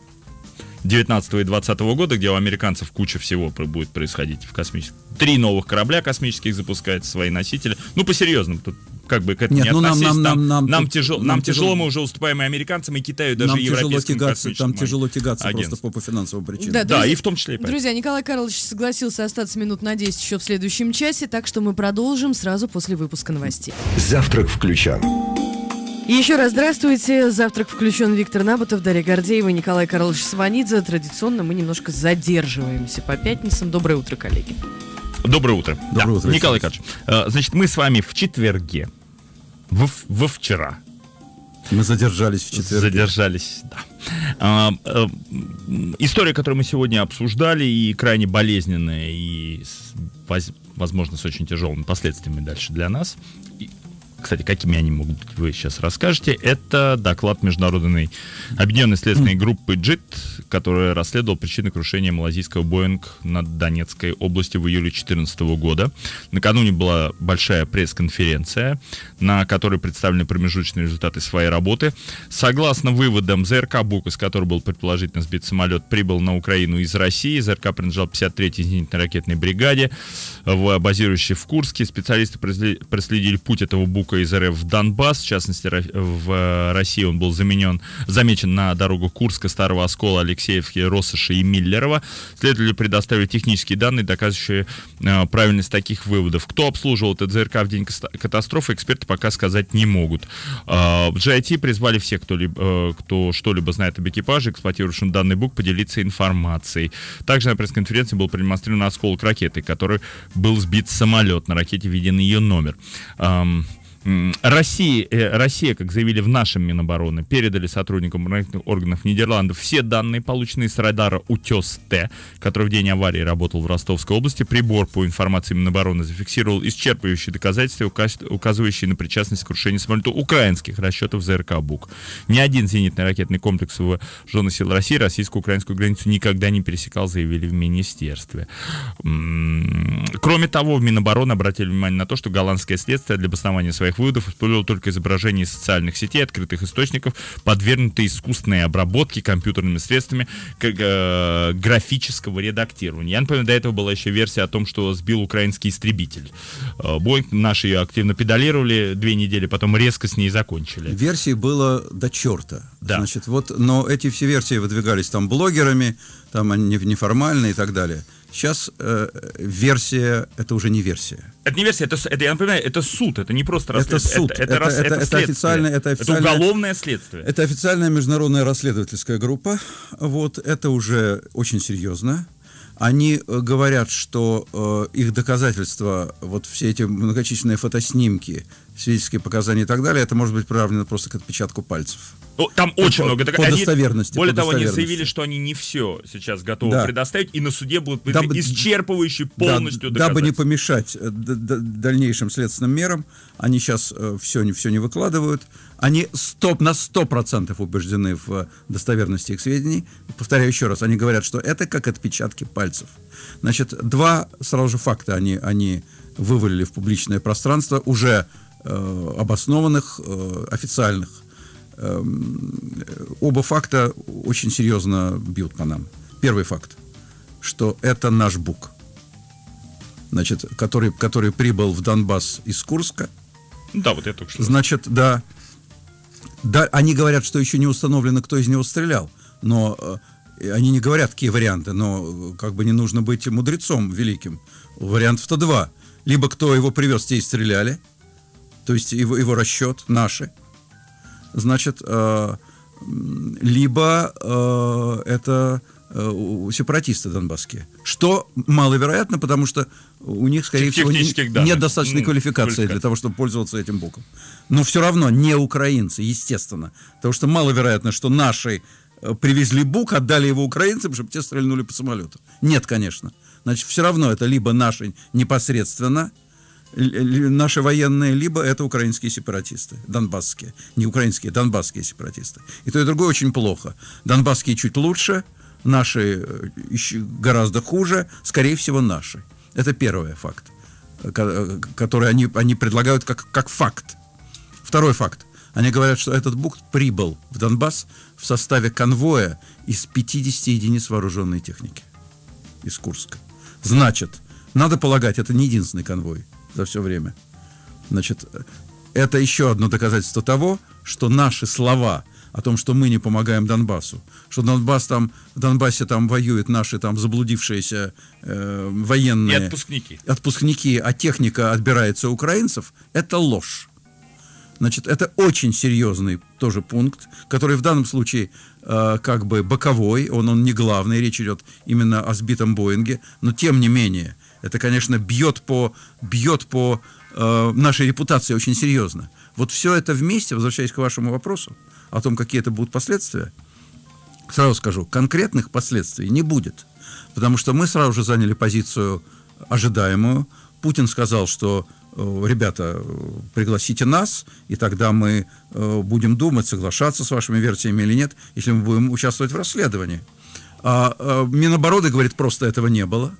19 и 20 года, где у американцев куча всего будет происходить в космическом. Три новых корабля космических запускают свои носители. Ну, по-серьезному, тут как бы к этому Нет, не ну, нам, нам, нам, нам, нам, тяжело, нам, тяжело, мы уже уступаем и американцам, и Китаю, даже нам европейским тягаться, Там тяжело тягаться агентств. просто по, по финансовым причинам. Да, друзья, и в том числе. И друзья, Николай Карлович согласился остаться минут на 10 еще в следующем часе, так что мы продолжим сразу после выпуска новостей. Завтрак включен. Еще раз здравствуйте. Завтрак включен Виктор Наботов, Дарья Гордеева, Николай Карлович Сванидзе. Традиционно мы немножко задерживаемся по пятницам. Доброе утро, коллеги. Доброе утро. Доброе да. утро. Николай Карлович, э, значит, мы с вами в четверге, во, вчера. Мы задержались в четверг. Задержались, да. А, а, история, которую мы сегодня обсуждали, и крайне болезненная, и, возможно, с очень тяжелыми последствиями дальше для нас, кстати, какими они могут быть, вы сейчас расскажете, это доклад Международной объединенной следственной группы JIT, которая расследовала причины крушения малазийского Боинг над Донецкой областью в июле 2014 года. Накануне была большая пресс-конференция, на которой представлены промежуточные результаты своей работы. Согласно выводам, ЗРК «Бук», из которого был предположительно сбит самолет, прибыл на Украину из России. ЗРК принадлежал 53-й зенитно-ракетной бригаде в, базирующий в Курске. Специалисты проследили путь этого бука из РФ в Донбасс. В частности, в э, России он был заменен, замечен на дорогу Курска, Старого Оскола, Алексеевки, Россоши и Миллерова. Следователи предоставили технические данные, доказывающие э, правильность таких выводов. Кто обслуживал этот ЗРК в день катастрофы, эксперты пока сказать не могут. Э, в GIT призвали всех, кто, э, кто что-либо знает об экипаже, эксплуатирующем данный бук, поделиться информацией. Также на пресс-конференции был продемонстрирован осколок ракеты, который был сбит самолет. На ракете введен ее номер. Эм, Россия, э, Россия, как заявили в нашем Минобороны, передали сотрудникам органов Нидерландов все данные, полученные с радара «Утес-Т», который в день аварии работал в Ростовской области. Прибор, по информации Минобороны, зафиксировал исчерпывающие доказательства, указывающие на причастность к крушению самолета украинских расчетов ЗРК «Бук». Ни один зенитный ракетный комплекс вооруженных сил России российско-украинскую границу никогда не пересекал, заявили в министерстве. Кроме того, в Минобороны обратили внимание на то, что голландское следствие для обоснования своих своих выводов использовал только изображения из социальных сетей, открытых источников, подвергнутые искусственной обработке компьютерными средствами как, э, графического редактирования. Я напомню, до этого была еще версия о том, что сбил украинский истребитель. Э, Боинг наши ее активно педалировали две недели, потом резко с ней закончили. Версий было до черта. Да. Значит, вот, но эти все версии выдвигались там блогерами, там они неформальные и так далее. Сейчас э, версия это уже не версия. Это не версия, это, это я напоминаю, это суд, это не просто расследование. Это суд, это, это, это, это, это, это официальное, это официальное, это уголовное следствие. Это официальная международная расследовательская группа. Вот это уже очень серьезно. Они э, говорят, что э, их доказательства, вот все эти многочисленные фотоснимки, свидетельские показания и так далее, это может быть приравнено просто к отпечатку пальцев. Ну, там очень по, много. По достоверности. Более по того, достоверности. они заявили, что они не все сейчас готовы да. предоставить, и на суде будут дабы, исчерпывающие полностью да, Дабы не помешать э, дальнейшим следственным мерам, они сейчас э, все, не, все не выкладывают. Они стоп, на 100% убеждены в э, достоверности их сведений. Повторяю еще раз, они говорят, что это как отпечатки пальцев. Значит, два сразу же факта они, они вывалили в публичное пространство уже э, обоснованных, э, официальных Эм, оба факта очень серьезно бьют по нам. Первый факт, что это наш Бук, значит, который, который прибыл в Донбасс из Курска. Да, вот я только что. Значит, да, да, они говорят, что еще не установлено, кто из него стрелял, но э, они не говорят, какие варианты, но э, как бы не нужно быть мудрецом великим. Вариантов-то два. Либо кто его привез, те и стреляли, то есть его, его расчет, наши – значит, э, либо э, это э, сепаратисты донбасские. Что маловероятно, потому что у них, скорее всего, не, нет достаточной ну, квалификации для того, чтобы пользоваться этим боком. Но все равно не украинцы, естественно. Потому что маловероятно, что наши привезли бук, отдали его украинцам, чтобы те стрельнули по самолету. Нет, конечно. Значит, все равно это либо наши непосредственно – наши военные, либо это украинские сепаратисты, донбасские. Не украинские, донбасские сепаратисты. И то, и другое очень плохо. Донбасские чуть лучше, наши э, гораздо хуже, скорее всего, наши. Это первый факт, э, э, который они, они предлагают как, как факт. Второй факт. Они говорят, что этот букт прибыл в Донбасс в составе конвоя из 50 единиц вооруженной техники из Курска. Значит, надо полагать, это не единственный конвой за все время. Значит, это еще одно доказательство того, что наши слова о том, что мы не помогаем Донбассу, что Донбасс там, в Донбассе там воюют наши там заблудившиеся э, военные. И отпускники. Отпускники, а техника отбирается украинцев, это ложь. Значит, это очень серьезный тоже пункт, который в данном случае э, как бы боковой, он, он не главный, речь идет именно о сбитом Боинге, но тем не менее, это, конечно, бьет по, бьет по э, нашей репутации очень серьезно. Вот все это вместе, возвращаясь к вашему вопросу о том, какие это будут последствия, сразу скажу, конкретных последствий не будет. Потому что мы сразу же заняли позицию ожидаемую. Путин сказал, что э, ребята, э, пригласите нас, и тогда мы э, будем думать, соглашаться с вашими версиями или нет, если мы будем участвовать в расследовании. А Минобороны говорит, просто этого не было.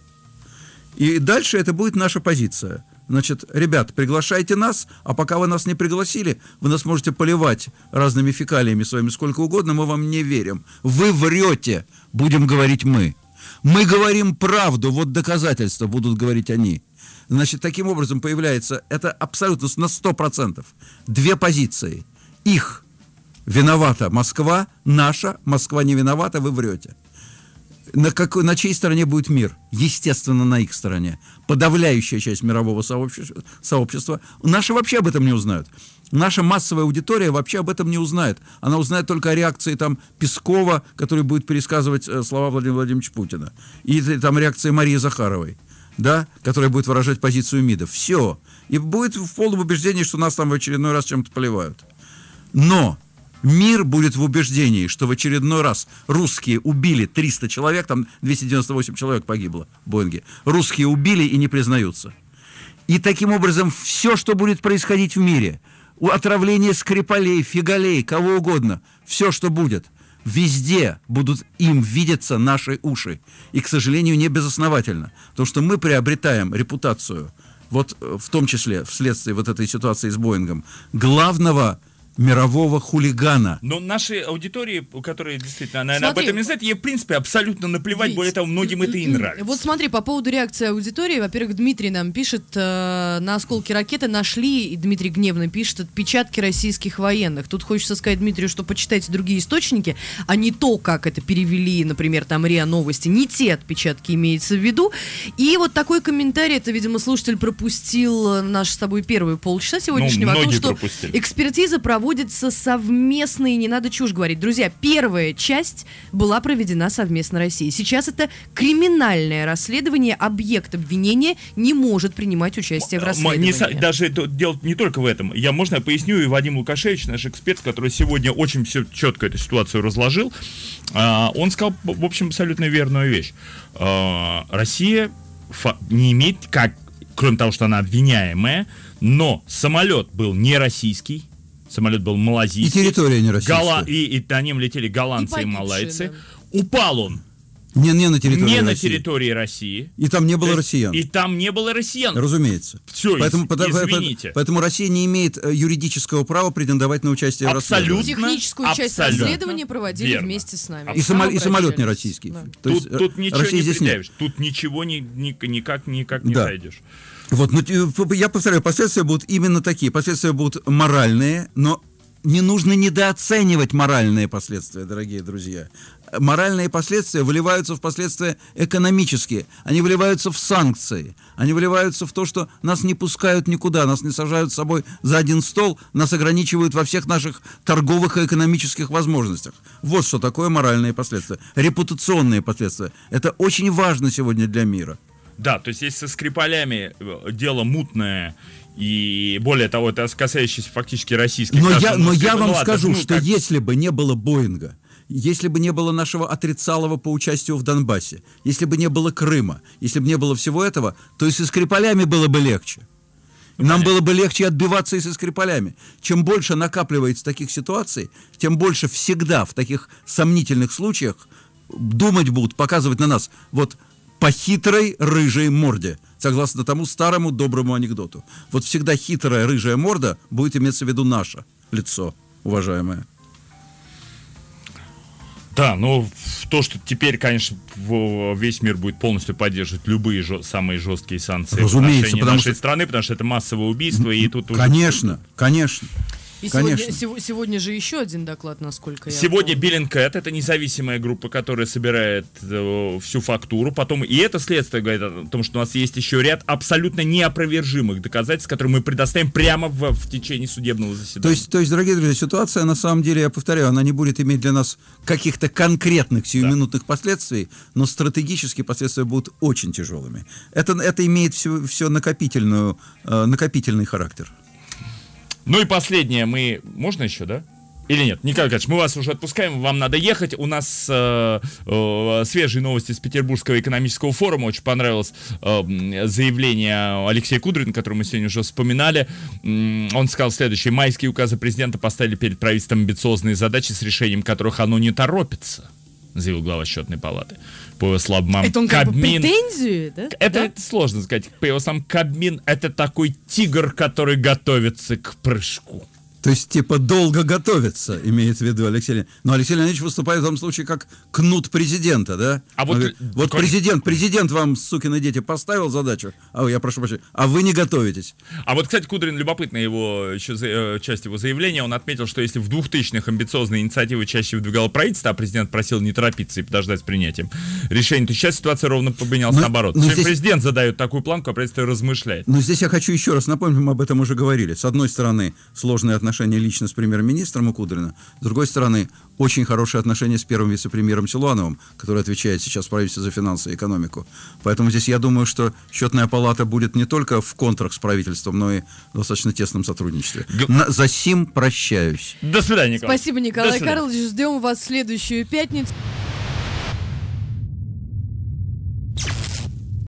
И дальше это будет наша позиция. Значит, ребят, приглашайте нас, а пока вы нас не пригласили, вы нас можете поливать разными фекалиями своими сколько угодно, мы вам не верим. Вы врете, будем говорить мы. Мы говорим правду, вот доказательства будут говорить они. Значит, таким образом появляется, это абсолютно на 100%, две позиции. Их виновата Москва, наша Москва не виновата, вы врете на, какой, на чьей стороне будет мир? Естественно, на их стороне. Подавляющая часть мирового сообщества, сообщества. Наши вообще об этом не узнают. Наша массовая аудитория вообще об этом не узнает. Она узнает только о реакции там, Пескова, который будет пересказывать э, слова Владимира Владимировича Путина. И там реакции Марии Захаровой да, которая будет выражать позицию МИДа. Все. И будет в полном убеждении, что нас там в очередной раз чем-то поливают. Но Мир будет в убеждении, что в очередной раз русские убили 300 человек, там 298 человек погибло в Боинге. Русские убили и не признаются. И таким образом все, что будет происходить в мире, отравление скрипалей, фигалей, кого угодно, все, что будет, везде будут им видеться наши уши. И, к сожалению, не безосновательно. Потому что мы приобретаем репутацию, вот э, в том числе вследствие вот этой ситуации с Боингом, главного мирового хулигана. Но наши аудитории, которые действительно, она, смотри, она об этом не знает, ей, в принципе, абсолютно наплевать, ведь, более того, многим это и м-м-м. нравится. Вот смотри, по поводу реакции аудитории, во-первых, Дмитрий нам пишет, э, на осколке ракеты нашли, и Дмитрий гневно пишет, отпечатки российских военных. Тут хочется сказать Дмитрию, что почитайте другие источники, а не то, как это перевели, например, там РИА Новости, не те отпечатки имеется в виду. И вот такой комментарий, это, видимо, слушатель пропустил э, наш с тобой первый полчаса ну, сегодняшнего, ну, о том, что пропустили. экспертиза проводится проводятся совместные, не надо чушь говорить. Друзья, первая часть была проведена совместно Россией. Сейчас это криминальное расследование, объект обвинения не может принимать участие в расследовании. Не, даже это дело не только в этом. Я, можно, я поясню, и Вадим Лукашевич, наш эксперт, который сегодня очень все четко эту ситуацию разложил, а, он сказал, в общем, абсолютно верную вещь. А, Россия не имеет, как, кроме того, что она обвиняемая, но самолет был не российский, самолет был малазийский. И территория не российская. Гола... И, и на нем летели голландцы и, и малайцы. Да. Упал он не, не на территории не России. на территории России. И там не было есть, э, россиян. И там не было россиян. Разумеется. Все, поэтому, извините. Поэтому, поэтому Россия не имеет э, юридического права претендовать на участие абсолютно, в расследовании. Техническую абсолютно, часть расследования проводили Верно. вместе с нами. И, само, и самолет не российский. Да. То тут, есть, тут э, ничего России не здесь нет. Тут ничего ни, ни, никак, никак не да. найдешь. Вот, но, ну, э, я повторяю, последствия будут именно такие. Последствия будут моральные, но не нужно недооценивать моральные последствия, дорогие друзья. Моральные последствия вливаются в последствия экономические. Они вливаются в санкции. Они вливаются в то, что нас не пускают никуда, нас не сажают с собой за один стол, нас ограничивают во всех наших торговых и экономических возможностях. Вот что такое моральные последствия. Репутационные последствия. Это очень важно сегодня для мира. Да, то есть если со скрипалями э, дело мутное и более того, это касающееся фактически российских. Но я, но ну, я вам ну, скажу, ну, что как... если бы не было Боинга, если бы не было нашего отрицалого по участию в Донбассе, если бы не было Крыма, если бы не было всего этого, то и со Скрипалями было бы легче. Нам понятно. было бы легче отбиваться и со Скрипалями. Чем больше накапливается таких ситуаций, тем больше всегда в таких сомнительных случаях думать будут, показывать на нас. Вот по хитрой рыжей морде, согласно тому старому доброму анекдоту. Вот всегда хитрая рыжая морда будет иметься в виду наше лицо, уважаемое. Да, но то, что теперь, конечно, весь мир будет полностью поддерживать любые жё- самые жесткие санкции Разумеется, в отношении потому нашей что... страны, потому что это массовое убийство, и тут конечно, уже... конечно. И Конечно. Сегодня, сегодня же еще один доклад, насколько я Сегодня Беллинкэт, это независимая группа, которая собирает э, всю фактуру. Потом и это следствие говорит о том, что у нас есть еще ряд абсолютно неопровержимых доказательств, которые мы предоставим прямо в, в течение судебного заседания. То есть, то есть, дорогие друзья, ситуация, на самом деле, я повторяю, она не будет иметь для нас каких-то конкретных сиюминутных да. последствий, но стратегические последствия будут очень тяжелыми. Это, это имеет все, все накопительную, э, накопительный характер. Ну и последнее мы... Можно еще, да? Или нет? Николай Николаевич, мы вас уже отпускаем, вам надо ехать. У нас э, э, свежие новости с Петербургского экономического форума. Очень понравилось э, заявление Алексея Кудрина, которое мы сегодня уже вспоминали. Он сказал следующее. Майские указы президента поставили перед правительством амбициозные задачи, с решением которых оно не торопится, заявил глава счетной палаты по его словам, это он как Бы претензию, да? Это, да? это сложно сказать. По его словам, Кабмин — это такой тигр, который готовится к прыжку. То есть, типа, долго готовится, имеет в виду Алексей Леонидович. Но Алексей Леонидович выступает в том случае как кнут президента, да? А вот, говорит, вот президент, президент вам, сукины дети, поставил задачу, а я прошу прощения, а вы не готовитесь. А вот, кстати, Кудрин, любопытно его, еще, э, часть его заявления, он отметил, что если в 2000-х амбициозные инициативы чаще выдвигал правительство, а президент просил не торопиться и подождать с принятием решения, то сейчас ситуация ровно поменялась но, наоборот. Но здесь... Президент задает такую планку, а правительство размышляет. Но здесь я хочу еще раз напомнить, мы об этом уже говорили. С одной стороны, сложные отношения отношения лично с премьер-министром Укудрина. С другой стороны, очень хорошие отношения с первым вице-премьером Силуановым, который отвечает сейчас правительство за финансы и экономику. Поэтому здесь я думаю, что счетная палата будет не только в контрах с правительством, но и в достаточно тесном сотрудничестве. На, за сим прощаюсь. До свидания, Николай. Спасибо, Николай Карлович. Ждем вас в следующую пятницу.